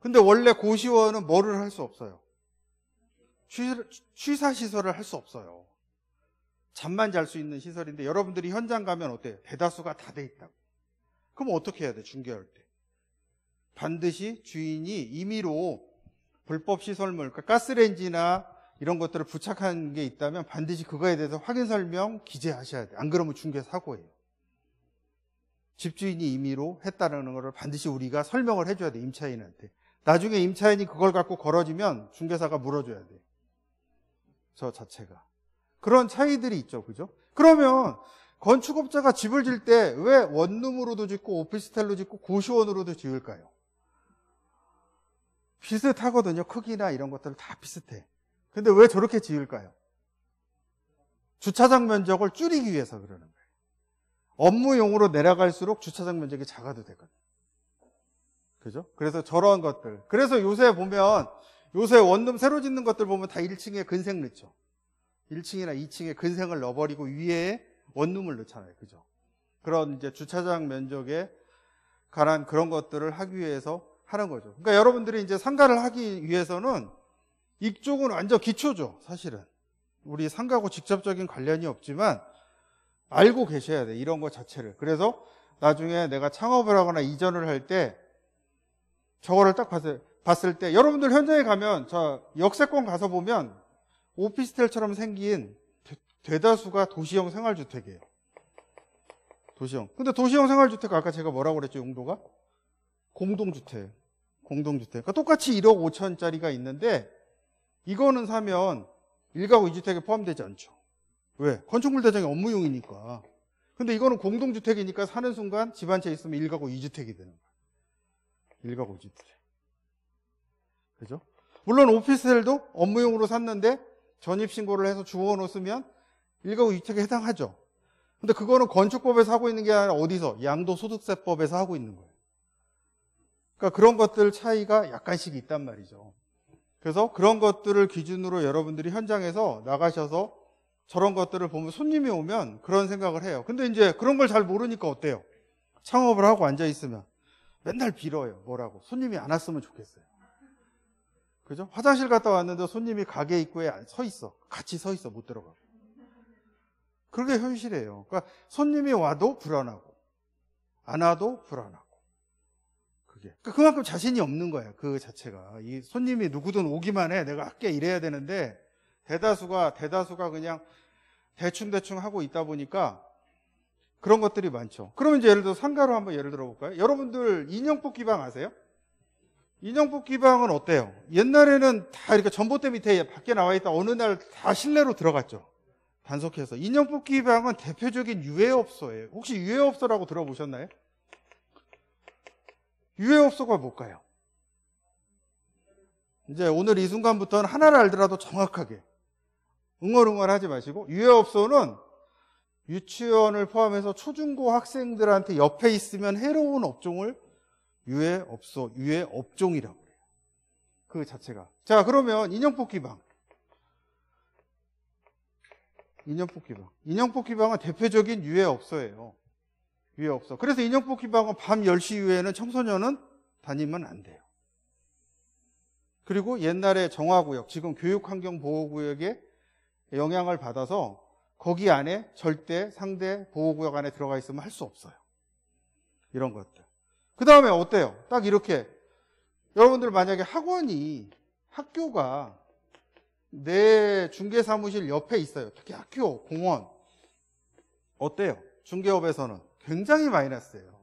근데 원래 고시원은 뭐를 할 수 없어요. 취사시설을 할 수 없어요. 잠만 잘 수 있는 시설인데 여러분들이 현장 가면 어때요? 대다수가 다 돼 있다고. 그럼 어떻게 해야 돼? 중개할 때. 반드시 주인이 임의로 불법 시설물, 그러니까 가스레인지나 이런 것들을 부착한 게 있다면 반드시 그거에 대해서 확인 설명 기재하셔야 돼. 안 그러면 중개 사고예요. 집주인이 임의로 했다는 것을 반드시 우리가 설명을 해줘야 돼. 임차인한테. 나중에 임차인이 그걸 갖고 걸어지면 중개사가 물어줘야 돼. 저 자체가. 그런 차이들이 있죠. 그죠? 그러면 건축업자가 집을 질 때 왜 원룸으로도 짓고 오피스텔로 짓고 고시원으로도 지을까요? 비슷하거든요. 크기나 이런 것들 다 비슷해. 근데 왜 저렇게 지을까요? 주차장 면적을 줄이기 위해서 그러는 거예요. 업무용으로 내려갈수록 주차장 면적이 작아도 되거든요. 그죠? 그래서 저런 것들. 그래서 요새 보면 요새 원룸 새로 짓는 것들 보면 다 1층에 근생 넣죠. 1층이나 2층에 근생을 넣어버리고 위에 원룸을 넣잖아요. 그죠? 그런 이제 주차장 면적에 관한 그런 것들을 하기 위해서 하는 거죠. 그러니까 여러분들이 이제 상가를 하기 위해서는 이쪽은 완전 기초죠. 사실은. 우리 상가하고 직접적인 관련이 없지만 알고 계셔야 돼. 이런 것 자체를. 그래서 나중에 내가 창업을 하거나 이전을 할 때 저거를 딱봐요 봤을 때 여러분들 현장에 가면 저 역세권 가서 보면 오피스텔처럼 생긴 대, 다수가 도시형 생활주택이에요. 도시형. 근데 도시형 생활주택 아까 제가 뭐라고 그랬죠? 용도가 공동주택. 공동주택. 그러니까 똑같이 1억 5천짜리가 있는데 이거는 사면 일가구 2주택에 포함되지 않죠. 왜? 건축물 대장이 업무용이니까. 근데 이거는 공동주택이니까 사는 순간 집한채 있으면 일가구 2주택이 되는 거야. 일가구 2주택 그죠? 물론 오피스텔도 업무용으로 샀는데 전입신고를 해서 주워놓으면 일가구유택에 해당하죠. 근데 그거는 건축법에서 하고 있는 게 아니라 어디서? 양도소득세법에서 하고 있는 거예요. 그러니까 그런 것들 차이가 약간씩 있단 말이죠. 그래서 그런 것들을 기준으로 여러분들이 현장에서 나가셔서 저런 것들을 보면 손님이 오면 그런 생각을 해요. 근데 이제 그런 걸 잘 모르니까 어때요? 창업을 하고 앉아 있으면 맨날 빌어요. 뭐라고. 손님이 안 왔으면 좋겠어요. 그죠? 화장실 갔다 왔는데 손님이 가게 입구에 서 있어. 같이 서 있어. 못 들어가고. 그게 현실이에요. 그러니까 손님이 와도 불안하고, 안 와도 불안하고. 그게. 그러니까 그만큼 자신이 없는 거예요. 그 자체가. 이 손님이 누구든 오기만 해. 내가 아껴 일해야 되는데, 대다수가, 대다수가 그냥 대충대충 하고 있다 보니까 그런 것들이 많죠. 그러면 이제 예를 들어 상가로 한번 예를 들어 볼까요? 여러분들 인형 뽑기방 아세요? 인형뽑기 방은 어때요? 옛날에는 다 이렇게 전봇대 밑에 밖에 나와 있다 어느 날 다 실내로 들어갔죠. 단속해서 인형뽑기 방은 대표적인 유해업소예요. 혹시 유해업소라고 들어보셨나요? 유해업소가 뭘까요? 이제 오늘 이 순간부터는 하나를 알더라도 정확하게 응얼응얼 하지 마시고 유해업소는 유치원을 포함해서 초중고 학생들한테 옆에 있으면 해로운 업종을 유해업소, 유해업종이라고 그래요. 그 자체가. 자, 그러면 인형뽑기방. 인형뽑기방. 인형뽑기방은 대표적인 유해업소예요. 유해업소. 그래서 인형뽑기방은 밤 10시 이후에는 청소년은 다니면 안 돼요. 그리고 옛날에 정화구역, 지금 교육환경보호구역에 영향을 받아서 거기 안에 절대 상대 보호구역 안에 들어가 있으면 할 수 없어요. 이런 것들. 그 다음에 어때요? 딱 이렇게. 여러분들 만약에 학원이, 학교가 내 중개사무실 옆에 있어요. 특히 학교, 공원. 어때요? 중개업에서는 굉장히 마이너스예요.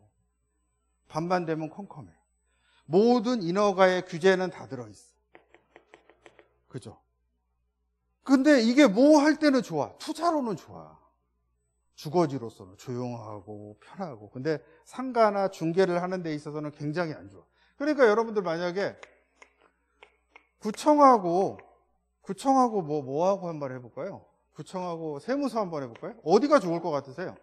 반반 되면 컴컴해. 모든 인허가의 규제는 다 들어있어. 그죠? 근데 이게 뭐 할 때는 좋아. 투자로는 좋아. 주거지로서는 조용하고 편하고 근데 상가나 중계를 하는 데 있어서는 굉장히 안 좋아. 그러니까 여러분들 만약에 구청하고 구청하고 뭐 뭐하고 한 번 해볼까요? 구청하고 세무서 한번 해볼까요? 어디가 좋을 것 같으세요?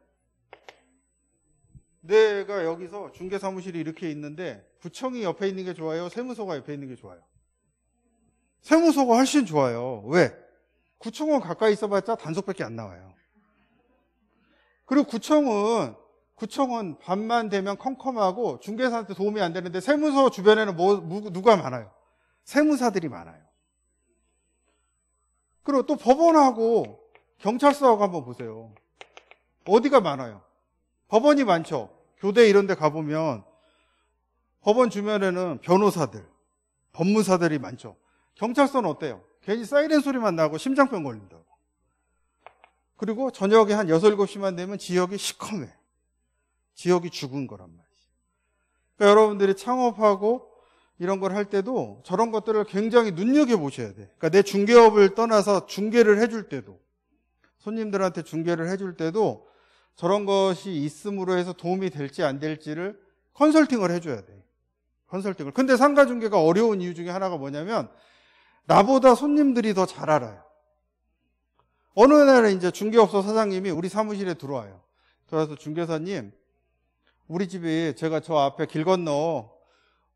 내가 여기서 중개사무실이 이렇게 있는데 구청이 옆에 있는 게 좋아요? 세무서가 옆에 있는 게 좋아요? 세무서가 훨씬 좋아요. 왜? 구청은 가까이 있어봤자 단속밖에 안 나와요. 그리고 구청은 구청은 밤만 되면 컴컴하고 중개사한테 도움이 안 되는데 세무서 주변에는 뭐, 누가 많아요? 세무사들이 많아요. 그리고 또 법원하고 경찰서하고 한번 보세요. 어디가 많아요? 법원이 많죠. 교대 이런 데 가보면 법원 주변에는 변호사들, 법무사들이 많죠. 경찰서는 어때요? 괜히 사이렌 소리만 나고 심장병 걸린다. 그리고 저녁에 한 6, 7시만 되면 지역이 시커매. 지역이 죽은 거란 말이죠. 그러니까 여러분들이 창업하고 이런 걸 할 때도 저런 것들을 굉장히 눈여겨보셔야 돼. 그러니까 내 중개업을 떠나서 중개를 해줄 때도, 손님들한테 중개를 해줄 때도 저런 것이 있음으로 해서 도움이 될지 안 될지를 컨설팅을 해줘야 돼. 컨설팅을. 근데 상가 중개가 어려운 이유 중에 하나가 뭐냐면 나보다 손님들이 더 잘 알아요. 어느 날에 이제 중개업소 사장님이 우리 사무실에 들어와요. 들어와서 중개사님, 우리 집이 제가 저 앞에 길 건너,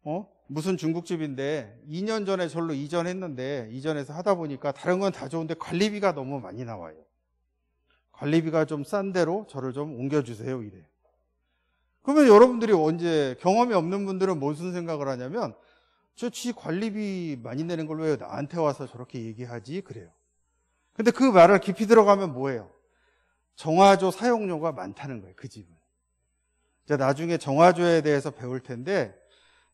어? 무슨 중국집인데 2년 전에 절로 이전했는데 이전해서 하다 보니까 다른 건 다 좋은데 관리비가 너무 많이 나와요. 관리비가 좀 싼 대로 저를 좀 옮겨주세요. 이래. 그러면 여러분들이 언제 경험이 없는 분들은 무슨 생각을 하냐면 저치 관리비 많이 내는 걸 왜 나한테 와서 저렇게 얘기하지? 그래요. 근데 그 말을 깊이 들어가면 뭐예요? 정화조 사용료가 많다는 거예요. 그 집은. 이제 나중에 정화조에 대해서 배울 텐데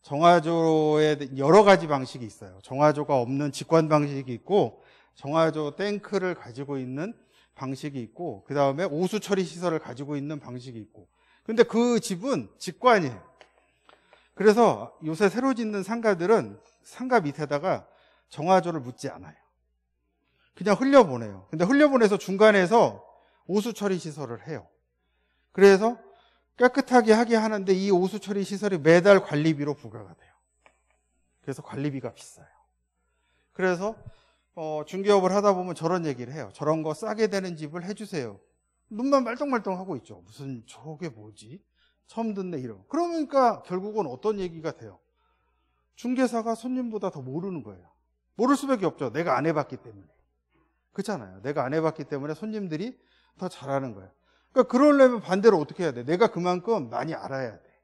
정화조에 여러 가지 방식이 있어요. 정화조가 없는 직관 방식이 있고 정화조 탱크를 가지고 있는 방식이 있고 그 다음에 오수 처리 시설을 가지고 있는 방식이 있고 근데 그 집은 직관이에요. 그래서 요새 새로 짓는 상가들은 상가 밑에다가 정화조를 묻지 않아요. 그냥 흘려보내요. 근데 흘려보내서 중간에서 오수 처리 시설을 해요. 그래서 깨끗하게 하게 하는데 이 오수 처리 시설이 매달 관리비로 부과가 돼요. 그래서 관리비가 비싸요. 그래서 어, 중개업을 하다 보면 저런 얘기를 해요. 저런 거 싸게 되는 집을 해주세요. 눈만 말똥말똥 하고 있죠. 무슨 저게 뭐지? 처음 듣네 이런. 그러니까 결국은 어떤 얘기가 돼요? 중개사가 손님보다 더 모르는 거예요. 모를 수밖에 없죠. 내가 안 해봤기 때문에. 그렇잖아요. 내가 안 해봤기 때문에 손님들이 더 잘하는 거예요. 그러니까 그러려면 반대로 어떻게 해야 돼? 내가 그만큼 많이 알아야 돼.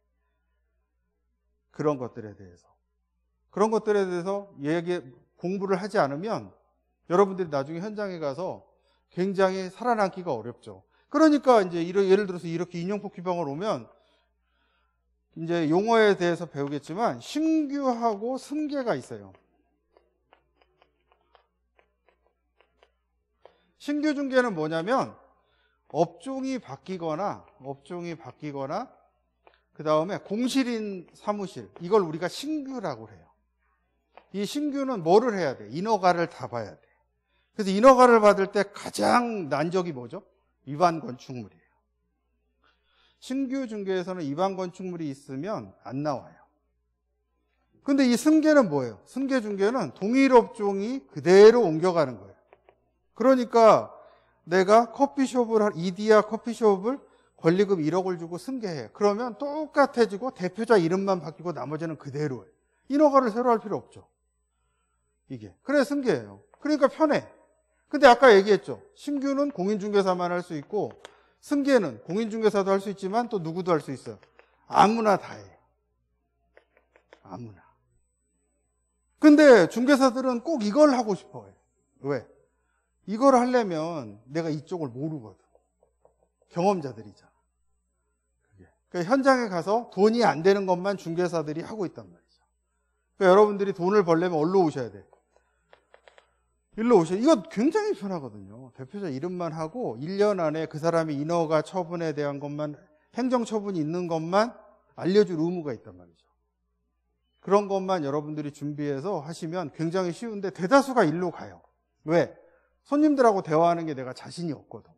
그런 것들에 대해서. 그런 것들에 대해서 얘기, 공부를 하지 않으면 여러분들이 나중에 현장에 가서 굉장히 살아남기가 어렵죠. 그러니까 이제 예를 들어서 이렇게 인형뽑기 방을 오면 이제 용어에 대해서 배우겠지만 신규하고 승계가 있어요. 신규 중개는 뭐냐면 업종이 바뀌거나 업종이 바뀌거나 그 다음에 공실인 사무실 이걸 우리가 신규라고 해요 이 신규는 뭐를 해야 돼? 인허가를 다 봐야 돼 그래서 인허가를 받을 때 가장 난적이 뭐죠? 위반 건축물이에요 신규 중개에서는 위반 건축물이 있으면 안 나와요 근데 이 승계는 뭐예요? 승계 중개는 동일 업종이 그대로 옮겨가는 거예요 그러니까 내가 커피숍을 이디야 커피숍을 권리금 1억을 주고 승계해. 그러면 똑같아지고 대표자 이름만 바뀌고 나머지는 그대로예요. 인허가를 새로 할 필요 없죠. 이게. 그래 승계예요. 그러니까 편해. 근데 아까 얘기했죠. 신규는 공인중개사만 할 수 있고 승계는 공인중개사도 할 수 있지만 또 누구도 할 수 있어요. 아무나 다 해. 아무나. 근데 중개사들은 꼭 이걸 하고 싶어요. 왜? 이걸 하려면 내가 이쪽을 모르거든. 경험자들이자. 그러니까 현장에 가서 돈이 안 되는 것만 중개사들이 하고 있단 말이죠. 그러니까 여러분들이 돈을 벌려면 얼로 오셔야 돼. 일로 오셔. 이거 굉장히 편하거든요. 대표자 이름만 하고 1년 안에 그 사람이 인허가 처분에 대한 것만 행정 처분이 있는 것만 알려줄 의무가 있단 말이죠. 그런 것만 여러분들이 준비해서 하시면 굉장히 쉬운데 대다수가 일로 가요. 왜? 손님들하고 대화하는 게 내가 자신이 없거든.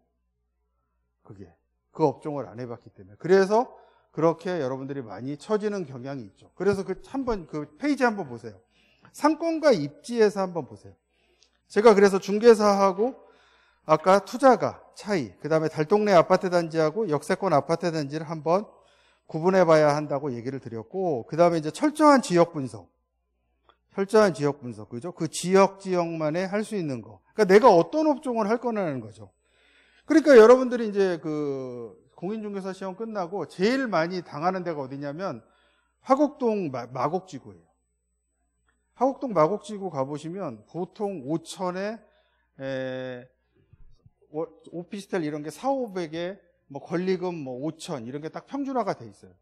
그게. 그 업종을 안 해봤기 때문에. 그래서 그렇게 여러분들이 많이 처지는 경향이 있죠. 그래서 그 한 번 그 페이지 한번 보세요. 상권과 입지에서 한번 보세요. 제가 그래서 중개사하고 아까 투자가 차이, 그 다음에 달동네 아파트 단지하고 역세권 아파트 단지를 한번 구분해 봐야 한다고 얘기를 드렸고, 그 다음에 이제 철저한 지역 분석. 철저한 지역 분석, 그죠? 그 지역 지역만에 할 수 있는 거. 그러니까 내가 어떤 업종을 할 거라는 거죠. 그러니까 여러분들이 이제 그 공인중개사 시험 끝나고 제일 많이 당하는 데가 어디냐면 화곡동 마곡지구예요. 화곡동 마곡지구 가보시면 보통 5천에 에, 오피스텔 이런 게 4, 500에 뭐 권리금 뭐 5천 이런 게 딱 평준화가 돼 있어요.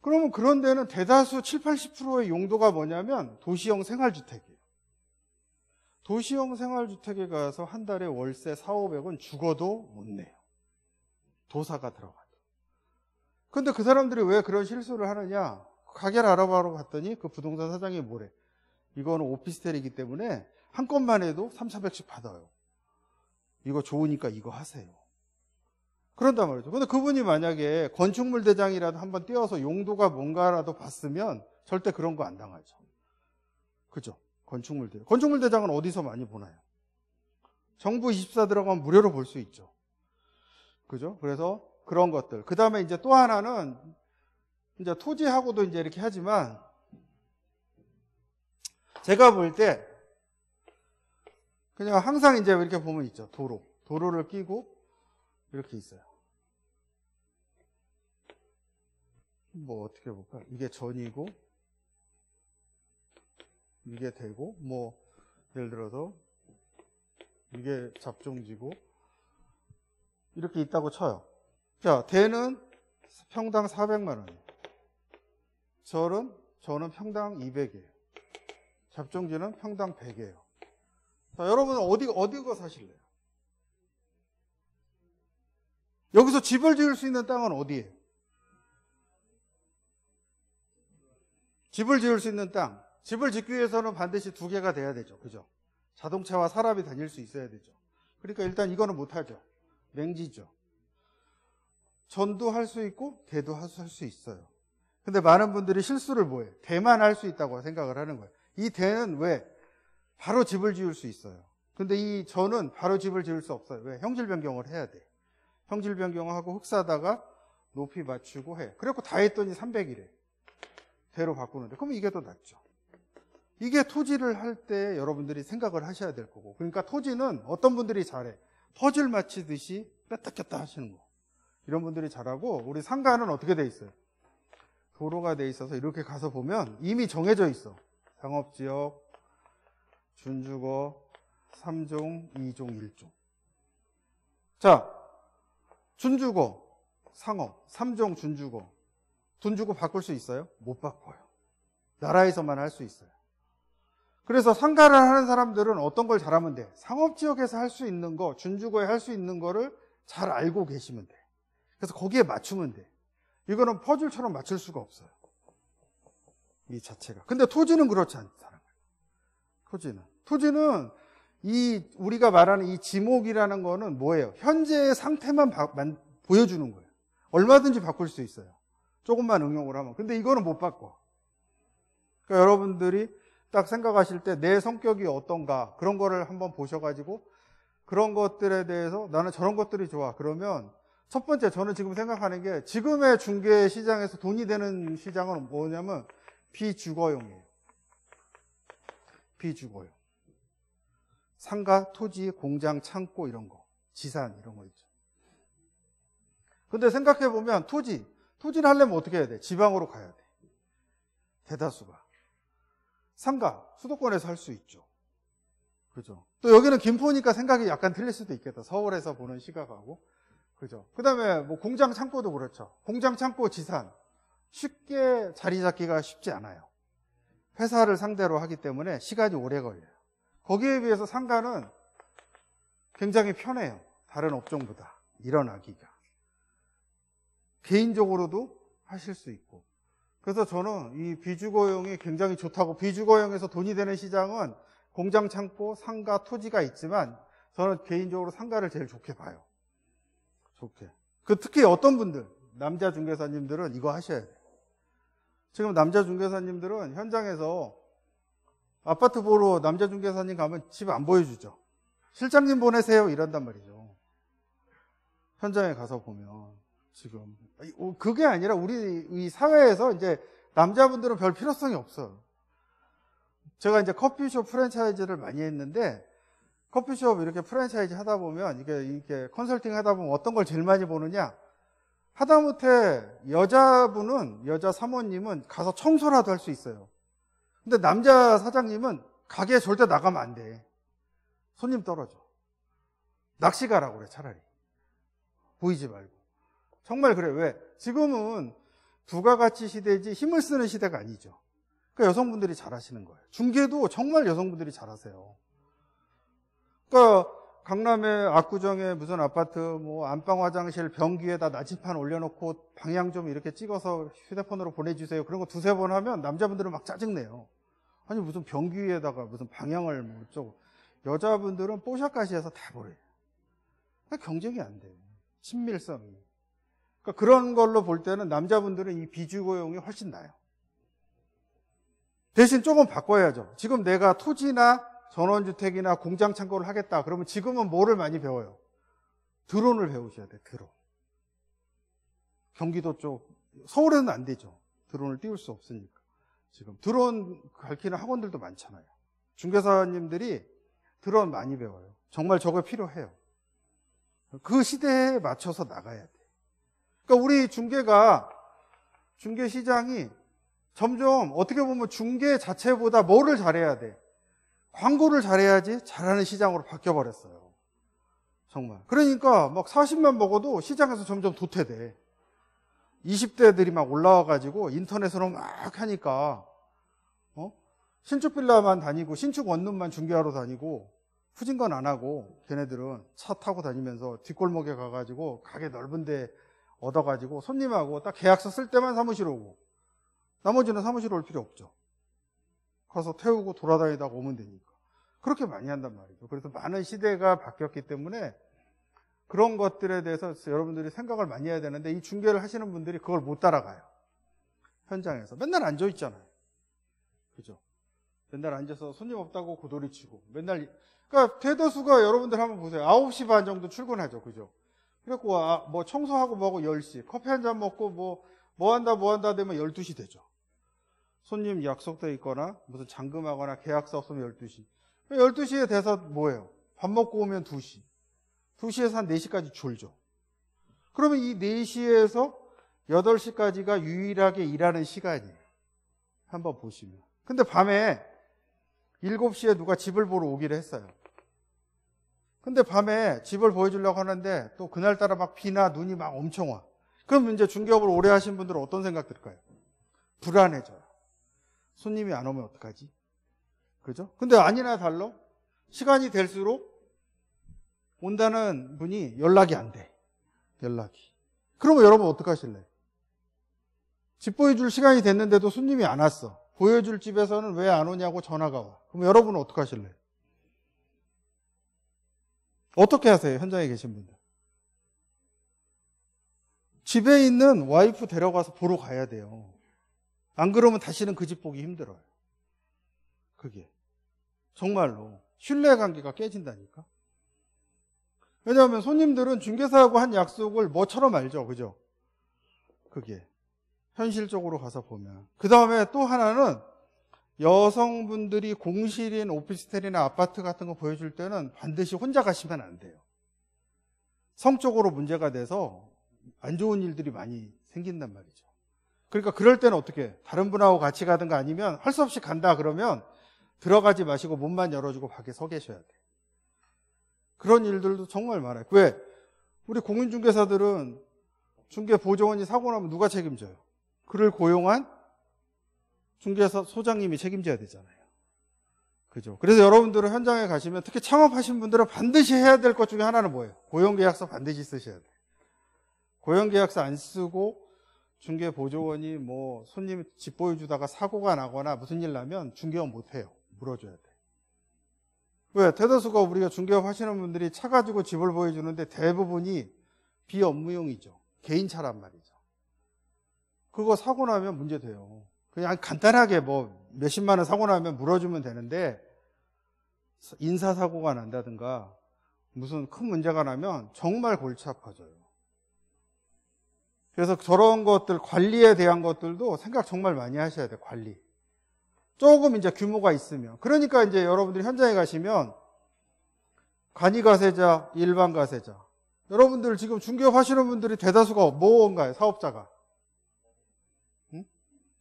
그러면 그런 데는 대다수 7, 80%의 용도가 뭐냐면 도시형 생활주택이에요. 도시형 생활주택에 가서 한 달에 월세 4, 500원 죽어도 못 내요. 도사가 들어가도. 근데 그 사람들이 왜 그런 실수를 하느냐? 가게를 알아보러 갔더니 그 부동산 사장이 뭐래? 이거는 오피스텔이기 때문에 한 건만 해도 3, 400씩 받아요. 이거 좋으니까 이거 하세요. 그런단 말이죠. 근데 그분이 만약에 건축물 대장이라도 한번 띄어서 용도가 뭔가라도 봤으면 절대 그런 거 안 당하죠. 그죠? 건축물 대장. 건축물 대장은 어디서 많이 보나요? 정부 24 들어가면 무료로 볼 수 있죠. 그죠? 그래서 그런 것들. 그 다음에 이제 또 하나는 이제 토지하고도 이제 이렇게 하지만 제가 볼 때 그냥 항상 이제 이렇게 보면 있죠. 도로. 도로를 끼고 이렇게 있어요. 뭐 어떻게 볼까? 이게 전이고 이게 되고 뭐 예를 들어서 이게 잡종지고 이렇게 있다고 쳐요. 자, 대는 평당 400만 원. 절은 저는 평당 200이에요. 잡종지는 평당 100이에요. 자, 여러분 어디 어디 거 사실래요? 여기서 집을 지을 수 있는 땅은 어디에요 집을 지을 수 있는 땅. 집을 짓기 위해서는 반드시 두 개가 돼야 되죠. 그죠? 자동차와 사람이 다닐 수 있어야 되죠. 그러니까 일단 이거는 못하죠. 맹지죠. 전도 할 수 있고 대도 할 수 있어요. 근데 많은 분들이 실수를 뭐해 대만 할 수 있다고 생각을 하는 거예요. 이 대는 왜? 바로 집을 지을 수 있어요. 근데 이 전은 바로 집을 지을 수 없어요. 왜? 형질 변경을 해야 돼. 요 형질 변경하고 흡사하다가 높이 맞추고 해. 그래갖고 다 했더니 300이래. 대로 바꾸는데. 그럼 이게 더 낫죠. 이게 토지를 할 때 여러분들이 생각을 하셔야 될 거고. 그러니까 토지는 어떤 분들이 잘해. 퍼즐 맞히듯이 뺐다 꼈다 하시는 거. 이런 분들이 잘하고 우리 상가는 어떻게 돼 있어요? 도로가 돼 있어서 이렇게 가서 보면 이미 정해져 있어. 상업지역, 준주거, 3종, 2종, 1종. 자, 준주고 상업 3종 준주고 돈 주고 바꿀 수 있어요? 못 바꿔요. 나라에서만 할 수 있어요. 그래서 상가를 하는 사람들은 어떤 걸 잘하면 돼? 상업지역에서 할 수 있는 거, 준주고에 할 수 있는 거를 잘 알고 계시면 돼. 그래서 거기에 맞추면 돼. 이거는 퍼즐처럼 맞출 수가 없어요. 이 자체가. 근데 토지는 그렇지 않잖아요. 토지는. 토지는 이 우리가 말하는 이 지목이라는 거는 뭐예요? 현재의 상태만 바, 보여주는 거예요. 얼마든지 바꿀 수 있어요. 조금만 응용을 하면. 근데 이거는 못 바꿔. 그러니까 여러분들이 딱 생각하실 때 내 성격이 어떤가 그런 거를 한번 보셔가지고 그런 것들에 대해서 나는 저런 것들이 좋아. 그러면 첫 번째 저는 지금 생각하는 게 지금의 중개 시장에서 돈이 되는 시장은 뭐냐면 비주거용이에요. 비주거용. 상가, 토지, 공장, 창고 이런 거, 지산 이런 거 있죠. 근데 생각해 보면 토지, 토지를 하려면 어떻게 해야 돼? 지방으로 가야 돼. 대다수가. 상가, 수도권에서 할 수 있죠. 그죠. 또 여기는 김포니까 생각이 약간 틀릴 수도 있겠다. 서울에서 보는 시각하고. 그죠. 그 다음에 뭐 공장 창고도 그렇죠. 공장 창고 지산. 쉽게 자리 잡기가 쉽지 않아요. 회사를 상대로 하기 때문에 시간이 오래 걸려요. 거기에 비해서 상가는 굉장히 편해요. 다른 업종보다 일어나기가. 개인적으로도 하실 수 있고. 그래서 저는 이 비주거용이 굉장히 좋다고 비주거용에서 돈이 되는 시장은 공장 창고, 상가, 토지가 있지만 저는 개인적으로 상가를 제일 좋게 봐요. 좋게. 그 특히 어떤 분들, 남자 중개사님들은 이거 하셔야 돼요. 지금 남자 중개사님들은 현장에서 아파트 보러 남자 중개사님 가면 집 안 보여주죠. 실장님 보내세요 이런단 말이죠. 현장에 가서 보면 지금 그게 아니라 우리 이 사회에서 이제 남자분들은 별 필요성이 없어요. 제가 이제 커피숍 프랜차이즈를 많이 했는데 커피숍 이렇게 프랜차이즈 하다 보면 이게 이렇게 컨설팅 하다 보면 어떤 걸 제일 많이 보느냐 하다못해 여자분은 여자 사모님은 가서 청소라도 할 수 있어요. 근데 남자 사장님은 가게에 절대 나가면 안 돼. 손님 떨어져. 낚시 가라고 그래, 차라리. 보이지 말고. 정말 그래. 왜? 지금은 부가가치 시대지 힘을 쓰는 시대가 아니죠. 그러니까 여성분들이 잘하시는 거예요. 중계도 정말 여성분들이 잘하세요. 그러니까 강남에 압구정에 무슨 아파트 뭐 안방 화장실 변기에다 나침판 올려놓고 방향 좀 이렇게 찍어서 휴대폰으로 보내주세요. 그런 거 두세 번 하면 남자분들은 막 짜증내요. 아니 무슨 변기에다가 무슨 방향을 뭐 어쩌고 여자분들은 뽀샤까지 해서 다 버려요. 그러니까 경쟁이 안 돼요. 친밀성이. 그러니까 그런 걸로 볼 때는 남자분들은 이 비주고용이 훨씬 나요. 아 대신 조금 바꿔야죠. 지금 내가 토지나 전원주택이나 공장 창고를 하겠다. 그러면 지금은 뭐를 많이 배워요? 드론을 배우셔야 돼, 드론. 경기도 쪽, 서울에는 안 되죠. 드론을 띄울 수 없으니까. 지금 드론 밝히는 학원들도 많잖아요. 중개사님들이 드론 많이 배워요. 정말 저거 필요해요. 그 시대에 맞춰서 나가야 돼. 그러니까 우리 중개가 중개 시장이 점점 어떻게 보면 중개 자체보다 뭐를 잘해야 돼? 광고를 잘해야지 잘하는 시장으로 바뀌어 버렸어요. 정말. 그러니까 막 40만 먹어도 시장에서 점점 도태돼. 20대들이 막 올라와가지고 인터넷으로 막 하니까 어? 신축 빌라만 다니고 신축 원룸만 중개하러 다니고 후진건 안 하고 걔네들은 차 타고 다니면서 뒷골목에 가가지고 가게 넓은데 얻어가지고 손님하고 딱 계약서 쓸 때만 사무실 오고 나머지는 사무실 올 필요 없죠. 가서 태우고 돌아다니다가 오면 되니까. 그렇게 많이 한단 말이죠. 그래서 많은 시대가 바뀌었기 때문에 그런 것들에 대해서 여러분들이 생각을 많이 해야 되는데 이 중계를 하시는 분들이 그걸 못 따라가요. 현장에서 맨날 앉아 있잖아요. 그죠? 맨날 앉아서 손님 없다고 고돌이 치고 맨날 그러니까 대다수가 여러분들 한번 보세요. 9시 반 정도 출근하죠. 그죠? 그래갖고 아, 뭐 청소하고 뭐하고 10시 커피 한잔 먹고 뭐 뭐한다 뭐한다 되면 12시 되죠. 손님 약속돼 있거나 무슨 잠금하거나 계약서 없으면 12시. 12시에 돼서 뭐예요? 밥 먹고 오면 2시. 2시에서 한 4시까지 졸죠. 그러면 이 4시에서 8시까지가 유일하게 일하는 시간이에요. 한번 보시면. 근데 밤에 7시에 누가 집을 보러 오기로 했어요. 근데 밤에 집을 보여주려고 하는데 또 그날따라 막 비나 눈이 막 엄청 와. 그럼 이제 중개업을 오래 하신 분들은 어떤 생각 들까요? 불안해져요. 손님이 안 오면 어떡하지? 그죠? 근데 아니나 달러 시간이 될수록 온다는 분이 연락이 안 돼. 연락이. 그러면 여러분 어떡하실래집 보여줄 시간이 됐는데도 손님이 안 왔어. 보여줄 집에서는 왜 안 오냐고 전화가 와. 그럼 여러분은 어떡하실래 어떻게 하세요? 현장에 계신 분들. 집에 있는 와이프 데려가서 보러 가야 돼요. 안 그러면 다시는 그 집 보기 힘들어요. 그게. 정말로. 신뢰 관계가 깨진다니까? 왜냐하면 손님들은 중개사하고 한 약속을 뭐처럼 알죠. 그죠? 그게. 현실적으로 가서 보면. 그 다음에 또 하나는 여성분들이 공실인 오피스텔이나 아파트 같은 거 보여줄 때는 반드시 혼자 가시면 안 돼요. 성적으로 문제가 돼서 안 좋은 일들이 많이 생긴단 말이죠. 그러니까 그럴 때는 어떻게 다른 분하고 같이 가든가 아니면 할 수 없이 간다 그러면 들어가지 마시고 문만 열어주고 밖에 서 계셔야 돼요. 그런 일들도 정말 많아요. 왜? 우리 공인중개사들은 중개보조원이 사고 나면 누가 책임져요? 그를 고용한 중개사 소장님이 책임져야 되잖아요. 그죠? 그래서 여러분들은 현장에 가시면 특히 창업하신 분들은 반드시 해야 될 것 중에 하나는 뭐예요? 고용계약서 반드시 쓰셔야 돼요. 고용계약서 안 쓰고 중개보조원이 뭐 손님 집 보여주다가 사고가 나거나 무슨 일 나면 중개원 못해요. 물어줘야 돼. 요 왜? 대다수가 우리가 중개업 하시는 분들이 차 가지고 집을 보여주는데 대부분이 비업무용이죠. 개인차란 말이죠. 그거 사고 나면 문제돼요. 그냥 간단하게 뭐 몇십만 원 사고 나면 물어주면 되는데 인사사고가 난다든가 무슨 큰 문제가 나면 정말 골치 아파져요. 그래서 저런 것들 관리에 대한 것들도 생각 정말 많이 하셔야 돼요. 관리. 조금 이제 규모가 있으면. 그러니까 이제 여러분들이 현장에 가시면 간이 가세자, 일반 가세자. 여러분들 지금 중개업 하시는 분들이 대다수가 뭔가요? 사업자가. 응?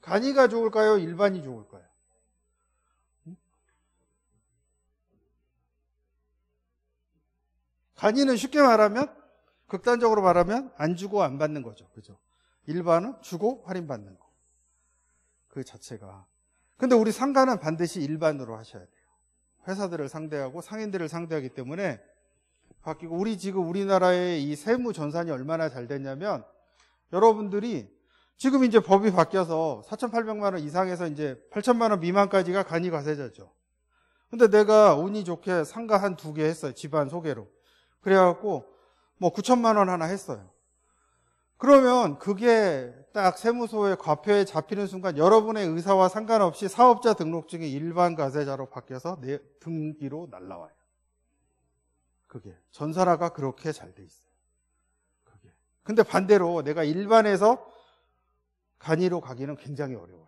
간이가 좋을까요? 일반이 좋을까요? 응? 간이는 쉽게 말하면 극단적으로 말하면 안 주고 안 받는 거죠. 그죠? 일반은 주고 할인받는 거. 그 자체가 근데 우리 상가는 반드시 일반으로 하셔야 돼요. 회사들을 상대하고 상인들을 상대하기 때문에 바뀌고 우리 지금 우리나라의 이 세무 전산이 얼마나 잘 됐냐면 여러분들이 지금 이제 법이 바뀌어서 4,800만 원 이상에서 이제 8 0 0 0만원 미만까지가 간이 과세자죠. 근데 내가 운이 좋게 상가 한 두 개 했어요. 집안 소개로. 그래갖고 뭐 9천만 원 하나 했어요. 그러면 그게 딱세무소의 과표에 잡히는 순간 여러분의 의사와 상관없이 사업자 등록증이 일반 가세자로 바뀌어서 내 등기로 날라와요. 그게 전산화가 그렇게 잘 돼 있어요. 그게. 근데 반대로 내가 일반에서 간이로 가기는 굉장히 어려워요.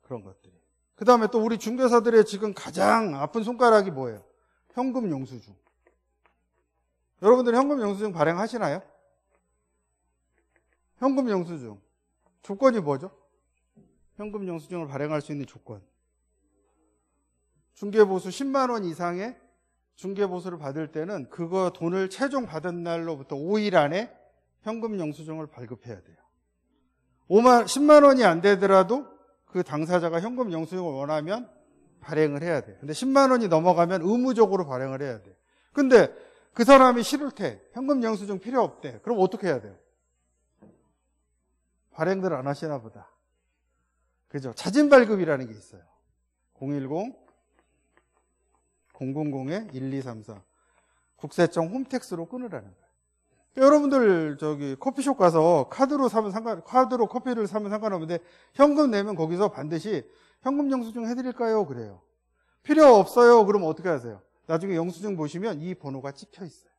그런 것들이. 그 다음에 또 우리 중개사들의 지금 가장 아픈 손가락이 뭐예요? 현금 영수증. 여러분들 현금 영수증 발행하시나요? 현금 영수증. 조건이 뭐죠? 현금 영수증을 발행할 수 있는 조건. 중개보수 10만 원 이상의 중개보수를 받을 때는 그거 돈을 최종 받은 날로부터 5일 안에 현금 영수증을 발급해야 돼요. 5만, 10만 원이 안 되더라도 그 당사자가 현금 영수증을 원하면 발행을 해야 돼. 요 근데 10만 원이 넘어가면 의무적으로 발행을 해야 돼. 요 근데 그 사람이 싫을 때 현금 영수증 필요 없대. 그럼 어떻게 해야 돼요? 발행들 안 하시나 보다. 그죠? 자진 발급이라는 게 있어요. 010 000에 1234 국세청 홈택스로 끊으라는 거예요. 여러분들 저기 커피숍 가서 카드로 사면 상관 카드로 커피를 사면 상관없는데 현금 내면 거기서 반드시 현금 영수증 해드릴까요? 그래요. 필요 없어요. 그럼 어떻게 하세요? 나중에 영수증 보시면 이 번호가 찍혀 있어요.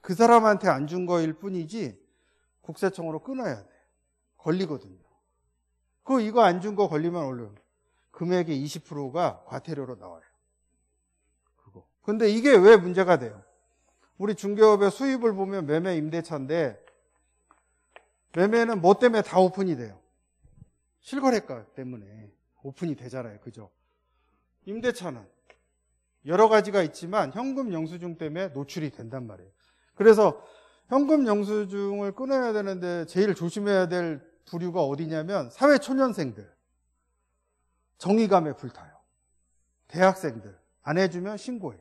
그 사람한테 안 준 거일 뿐이지 국세청으로 끊어야 돼. 걸리거든요. 그 이거 안 준 거 걸리면 얼른 금액의 20%가 과태료로 나와요. 그거. 근데 이게 왜 문제가 돼요? 우리 중개업의 수입을 보면 매매 임대차인데 매매는 뭐 때문에 다 오픈이 돼요? 실거래가 때문에 오픈이 되잖아요. 그죠? 임대차는 여러 가지가 있지만 현금 영수증 때문에 노출이 된단 말이에요. 그래서 현금 영수증을 끊어야 되는데 제일 조심해야 될 부류가 어디냐면 사회 초년생들. 정의감에 불타요. 대학생들. 안 해주면 신고해.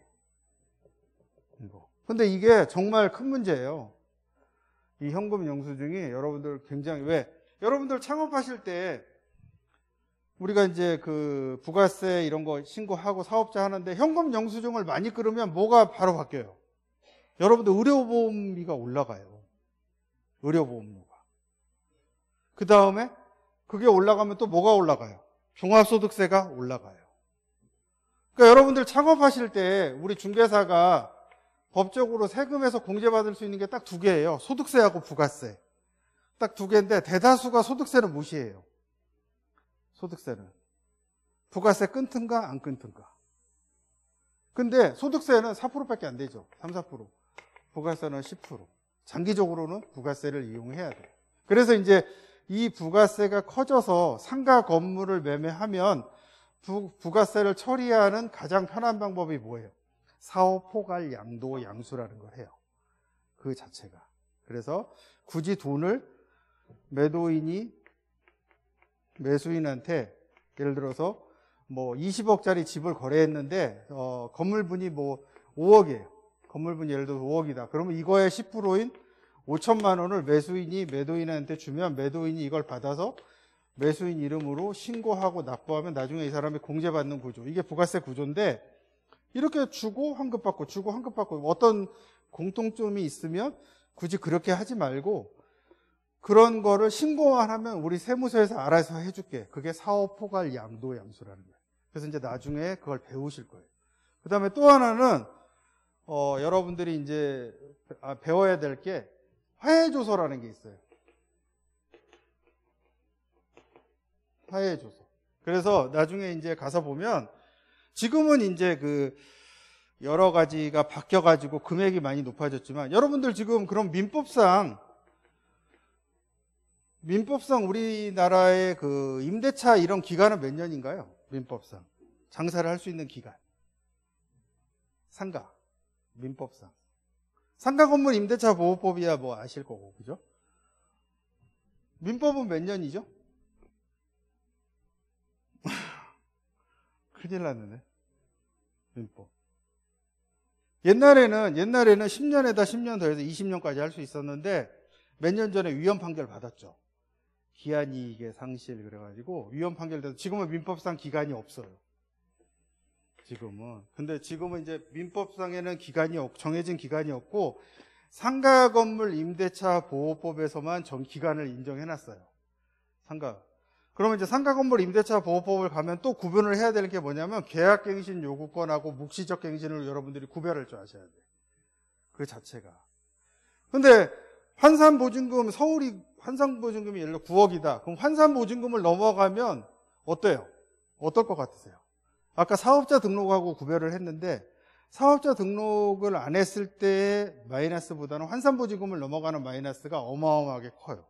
뭐. 근데 이게 정말 큰 문제예요. 이 현금 영수증이 여러분들 굉장히 왜 여러분들 창업하실 때 우리가 이제 그 부가세 이런 거 신고하고 사업자 하는데 현금 영수증을 많이 끌으면 뭐가 바로 바뀌어요. 여러분들 의료보험비가 올라가요. 의료보험료가. 그 다음에 그게 올라가면 또 뭐가 올라가요? 종합소득세가 올라가요. 그러니까 여러분들 창업하실 때 우리 중개사가 법적으로 세금에서 공제받을 수 있는 게 딱 두 개예요. 소득세하고 부가세. 딱 두 개인데 대다수가 소득세는 무시해요. 소득세는. 부가세 끊든가 안 끊든가. 근데 소득세는 4%밖에 안 되죠. 3, 4%. 부가세는 10%. 장기적으로는 부가세를 이용해야 돼요. 그래서 이제 이 부가세가 커져서 상가 건물을 매매하면 부, 부가세를 처리하는 가장 편한 방법이 뭐예요? 사업 포괄 양도 양수라는 걸 해요. 그 자체가. 그래서 굳이 돈을 매도인이 매수인한테 예를 들어서 뭐 20억짜리 집을 거래했는데 어, 건물분이 뭐 5억이에요. 건물분 예를 들어 5억이다. 그러면 이거의 10%인 5천만 원을 매수인이 매도인한테 주면 매도인이 이걸 받아서 매수인 이름으로 신고하고 납부하면 나중에 이 사람이 공제받는 구조. 이게 부가세 구조인데 이렇게 주고 환급 받고 주고 환급 받고 어떤 공통점이 있으면 굳이 그렇게 하지 말고 그런 거를 신고만 하면 우리 세무서에서 알아서 해줄게. 그게 사업 포괄 양도 양수라는 거예요. 그래서 이제 나중에 그걸 배우실 거예요. 그 다음에 또 하나는 어, 여러분들이 이제 아, 배워야 될 게 화해조서라는 게 있어요. 화해조서. 그래서 나중에 이제 가서 보면 지금은 이제 그 여러 가지가 바뀌어가지고 금액이 많이 높아졌지만 여러분들 지금 그런 민법상 민법상 우리나라의 그 임대차 이런 기간은 몇 년인가요? 민법상 장사를 할 수 있는 기간 상가 민법상. 상가 건물 임대차 보호법이야 뭐 아실 거고 그죠? 민법은 몇 년이죠? 큰일 났네 민법. 옛날에는 옛날에는 10년에다 10년 더해서 20년까지 할 수 있었는데 몇 년 전에 위헌 판결 받았죠. 기한 이익의 상실 그래가지고 위헌 판결돼서 지금은 민법상 기간이 없어요. 지금은. 근데 지금은 이제 민법상에는 기간이 없, 정해진 기간이 없고 상가 건물 임대차 보호법에서만 정 기간을 인정해 놨어요. 상가. 그러면 이제 상가 건물 임대차 보호법을 가면 또 구분을 해야 되는 게 뭐냐면 계약 갱신 요구권하고 묵시적 갱신을 여러분들이 구별할 줄 아셔야 돼. 그 자체가. 근데 환산 보증금 서울이 환산 보증금이 예를 들어 9억이다. 그럼 환산 보증금을 넘어가면 어때요? 어떨 것 같으세요? 아까 사업자 등록하고 구별을 했는데 사업자 등록을 안 했을 때 마이너스보다는 환산보증금을 넘어가는 마이너스가 어마어마하게 커요.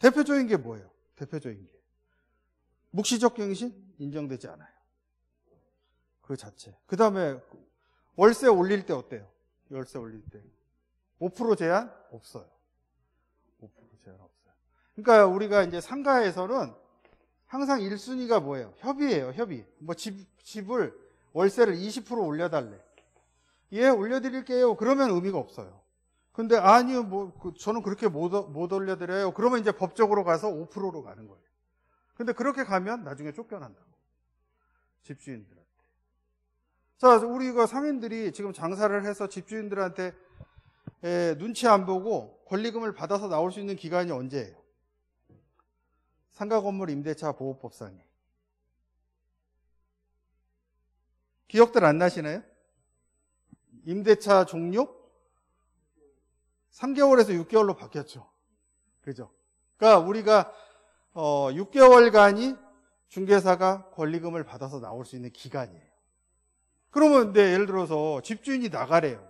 대표적인 게 뭐예요? 대표적인 게. 묵시적 경신 인정되지 않아요. 그 자체. 그 다음에 월세 올릴 때 어때요? 월세 올릴 때. 5% 제한? 없어요. 5% 제한 없어요. 그러니까 우리가 이제 상가에서는 항상 1순위가 뭐예요? 협의예요, 협의. 뭐 집, 집을 월세를 20% 올려달래. 예, 올려드릴게요. 그러면 의미가 없어요. 근데 아니요, 뭐, 그, 저는 그렇게 못, 못 올려드려요. 그러면 이제 법적으로 가서 5%로 가는 거예요. 근데 그렇게 가면 나중에 쫓겨난다고. 집주인들한테. 자, 우리가 상인들이 지금 장사를 해서 집주인들한테 에, 예, 눈치 안 보고 권리금을 받아서 나올 수 있는 기간이 언제예요? 상가 건물 임대차 보호법상에 기억들 안 나시나요? 임대차 종료 3개월에서 6개월로 바뀌었죠. 그죠? 그러니까 우리가 어 6개월간이 중개사가 권리금을 받아서 나올 수 있는 기간이에요. 그러면 네, 예를 들어서 집주인이 나가래요.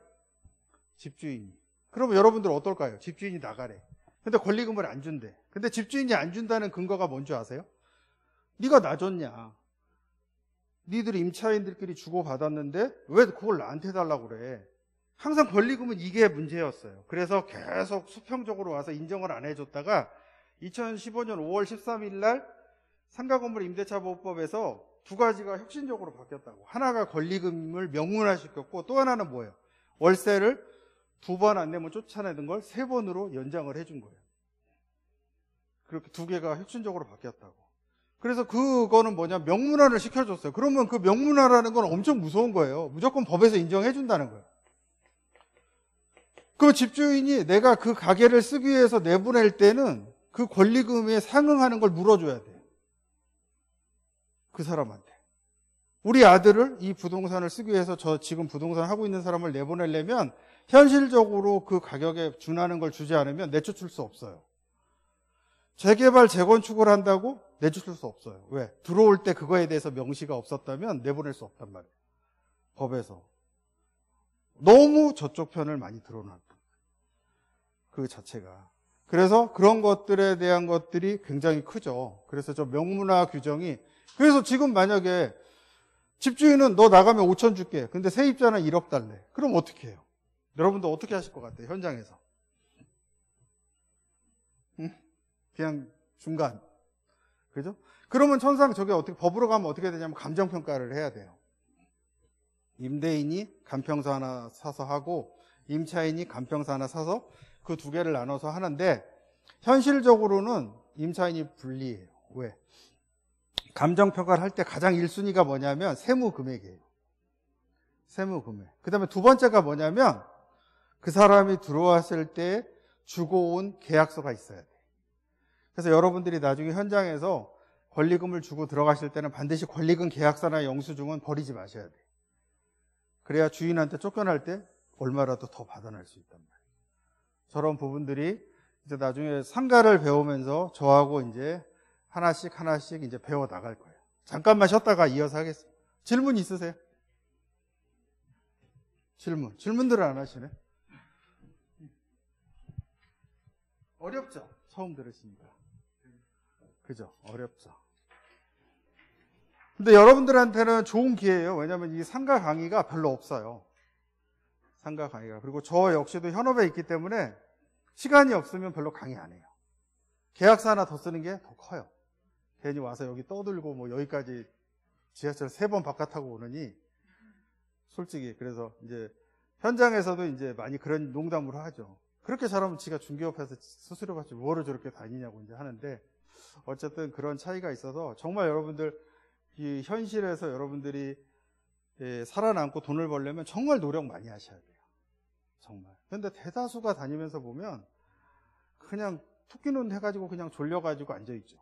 집주인이. 그러면 여러분들 어떨까요? 집주인이 나가래. 근데 권리금을 안 준대. 근데 집주인이 안 준다는 근거가 뭔지 아세요? 네가 나줬냐. 니들 임차인들끼리 주고받았는데 왜 그걸 나한테 달라고 그래. 항상 권리금은 이게 문제였어요. 그래서 계속 수평적으로 와서 인정을 안 해줬다가 2015년 5월 13일 날 상가건물 임대차 보호법에서 두 가지가 혁신적으로 바뀌었다고. 하나가 권리금을 명문화시켰고 또 하나는 뭐예요? 월세를 두 번 안 내면 쫓아내는 걸 세 번으로 연장을 해준 거예요. 그렇게 두 개가 혁신적으로 바뀌었다고. 그래서 그거는 뭐냐 명문화를 시켜줬어요. 그러면 그 명문화라는 건 엄청 무서운 거예요. 무조건 법에서 인정해 준다는 거예요. 그 집주인이 내가 그 가게를 쓰기 위해서 내보낼 때는 그 권리금에 상응하는 걸 물어줘야 돼그 사람한테. 우리 아들을 이 부동산을 쓰기 위해서 저 지금 부동산 하고 있는 사람을 내보내려면 현실적으로 그 가격에 준하는 걸 주지 않으면 내쫓을 수 없어요. 재개발, 재건축을 한다고 내줄 수 없어요. 왜? 들어올 때 그거에 대해서 명시가 없었다면 내보낼 수 없단 말이에요. 법에서. 너무 저쪽 편을 많이 드러놨던그 자체가. 그래서 그런 것들에 대한 것들이 굉장히 크죠. 그래서 저 명문화 규정이 그래서 지금 만약에 집주인은 너 나가면 5천 줄게. 근데 세입자는 1억 달래. 그럼 어떻게 해요? 여러분도 어떻게 하실 것 같아요? 현장에서. 그냥 중간. 그죠? 그러면 천상 저게 어떻게 법으로 가면 어떻게 되냐면 감정 평가를 해야 돼요. 임대인이 간평서 하나 사서 하고 임차인이 간평서 하나 사서 그 두 개를 나눠서 하는데 현실적으로는 임차인이 불리해요. 왜? 감정 평가를 할 때 가장 1순위가 뭐냐면 세무 금액이에요. 세무 금액. 그다음에 두 번째가 뭐냐면 그 사람이 들어왔을 때 주고 온 계약서가 있어요 그래서 여러분들이 나중에 현장에서 권리금을 주고 들어가실 때는 반드시 권리금 계약서나 영수증은 버리지 마셔야 돼. 그래야 주인한테 쫓겨날 때 얼마라도 더 받아낼 수 있단 말이에요. 저런 부분들이 이제 나중에 상가를 배우면서 저하고 이제 하나씩 하나씩 이제 배워 나갈 거예요. 잠깐만 쉬었다가 이어서 하겠습니다. 질문 있으세요? 질문. 질문들을 안 하시네. 어렵죠? 처음 들으십니까 그죠? 어렵죠. 근데 여러분들한테는 좋은 기회예요. 왜냐면이 상가 강의가 별로 없어요. 상가 강의가. 그리고 저 역시도 현업에 있기 때문에 시간이 없으면 별로 강의 안 해요. 계약서 하나 더 쓰는 게 더 커요. 괜히 와서 여기 떠들고 뭐 여기까지 지하철 세 번 바깥 타고 오느니 솔직히 그래서 이제 현장에서도 이제 많이 그런 농담으로 하죠. 그렇게 잘하면 지가 중개업해서 수수료 받지 뭐를 저렇게 다니냐고 이제 하는데 어쨌든 그런 차이가 있어서 정말 여러분들 이 현실에서 여러분들이 예, 살아남고 돈을 벌려면 정말 노력 많이 하셔야 돼요. 정말. 근데 대다수가 다니면서 보면 그냥 토끼눈 해가지고 그냥 졸려가지고 앉아있죠.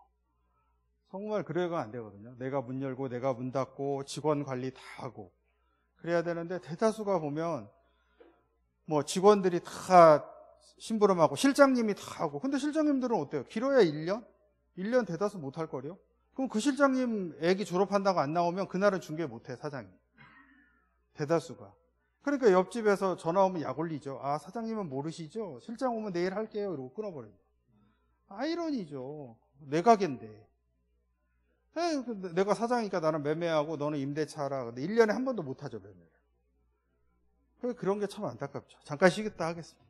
정말 그래가 안 되거든요. 내가 문 열고 내가 문 닫고 직원 관리 다 하고 그래야 되는데 대다수가 보면 뭐 직원들이 다 심부름하고 실장님이 다 하고 근데 실장님들은 어때요? 길어야 1년? 1년 대다수 못할 걸요 그럼 그 실장님 애기 졸업한다고 안 나오면 그날은 중계 못해 사장님 대다수가 그러니까 옆집에서 전화 오면 약 올리죠 아 사장님은 모르시죠 실장 오면 내일 할게요 이러고 끊어버립니다 아이러니죠 내 가게인데 그 내가 사장이니까 나는 매매하고 너는 임대차라 근데 1년에 한 번도 못하죠 매매를 그런 게 참 안타깝죠 잠깐 쉬겠다 하겠습니다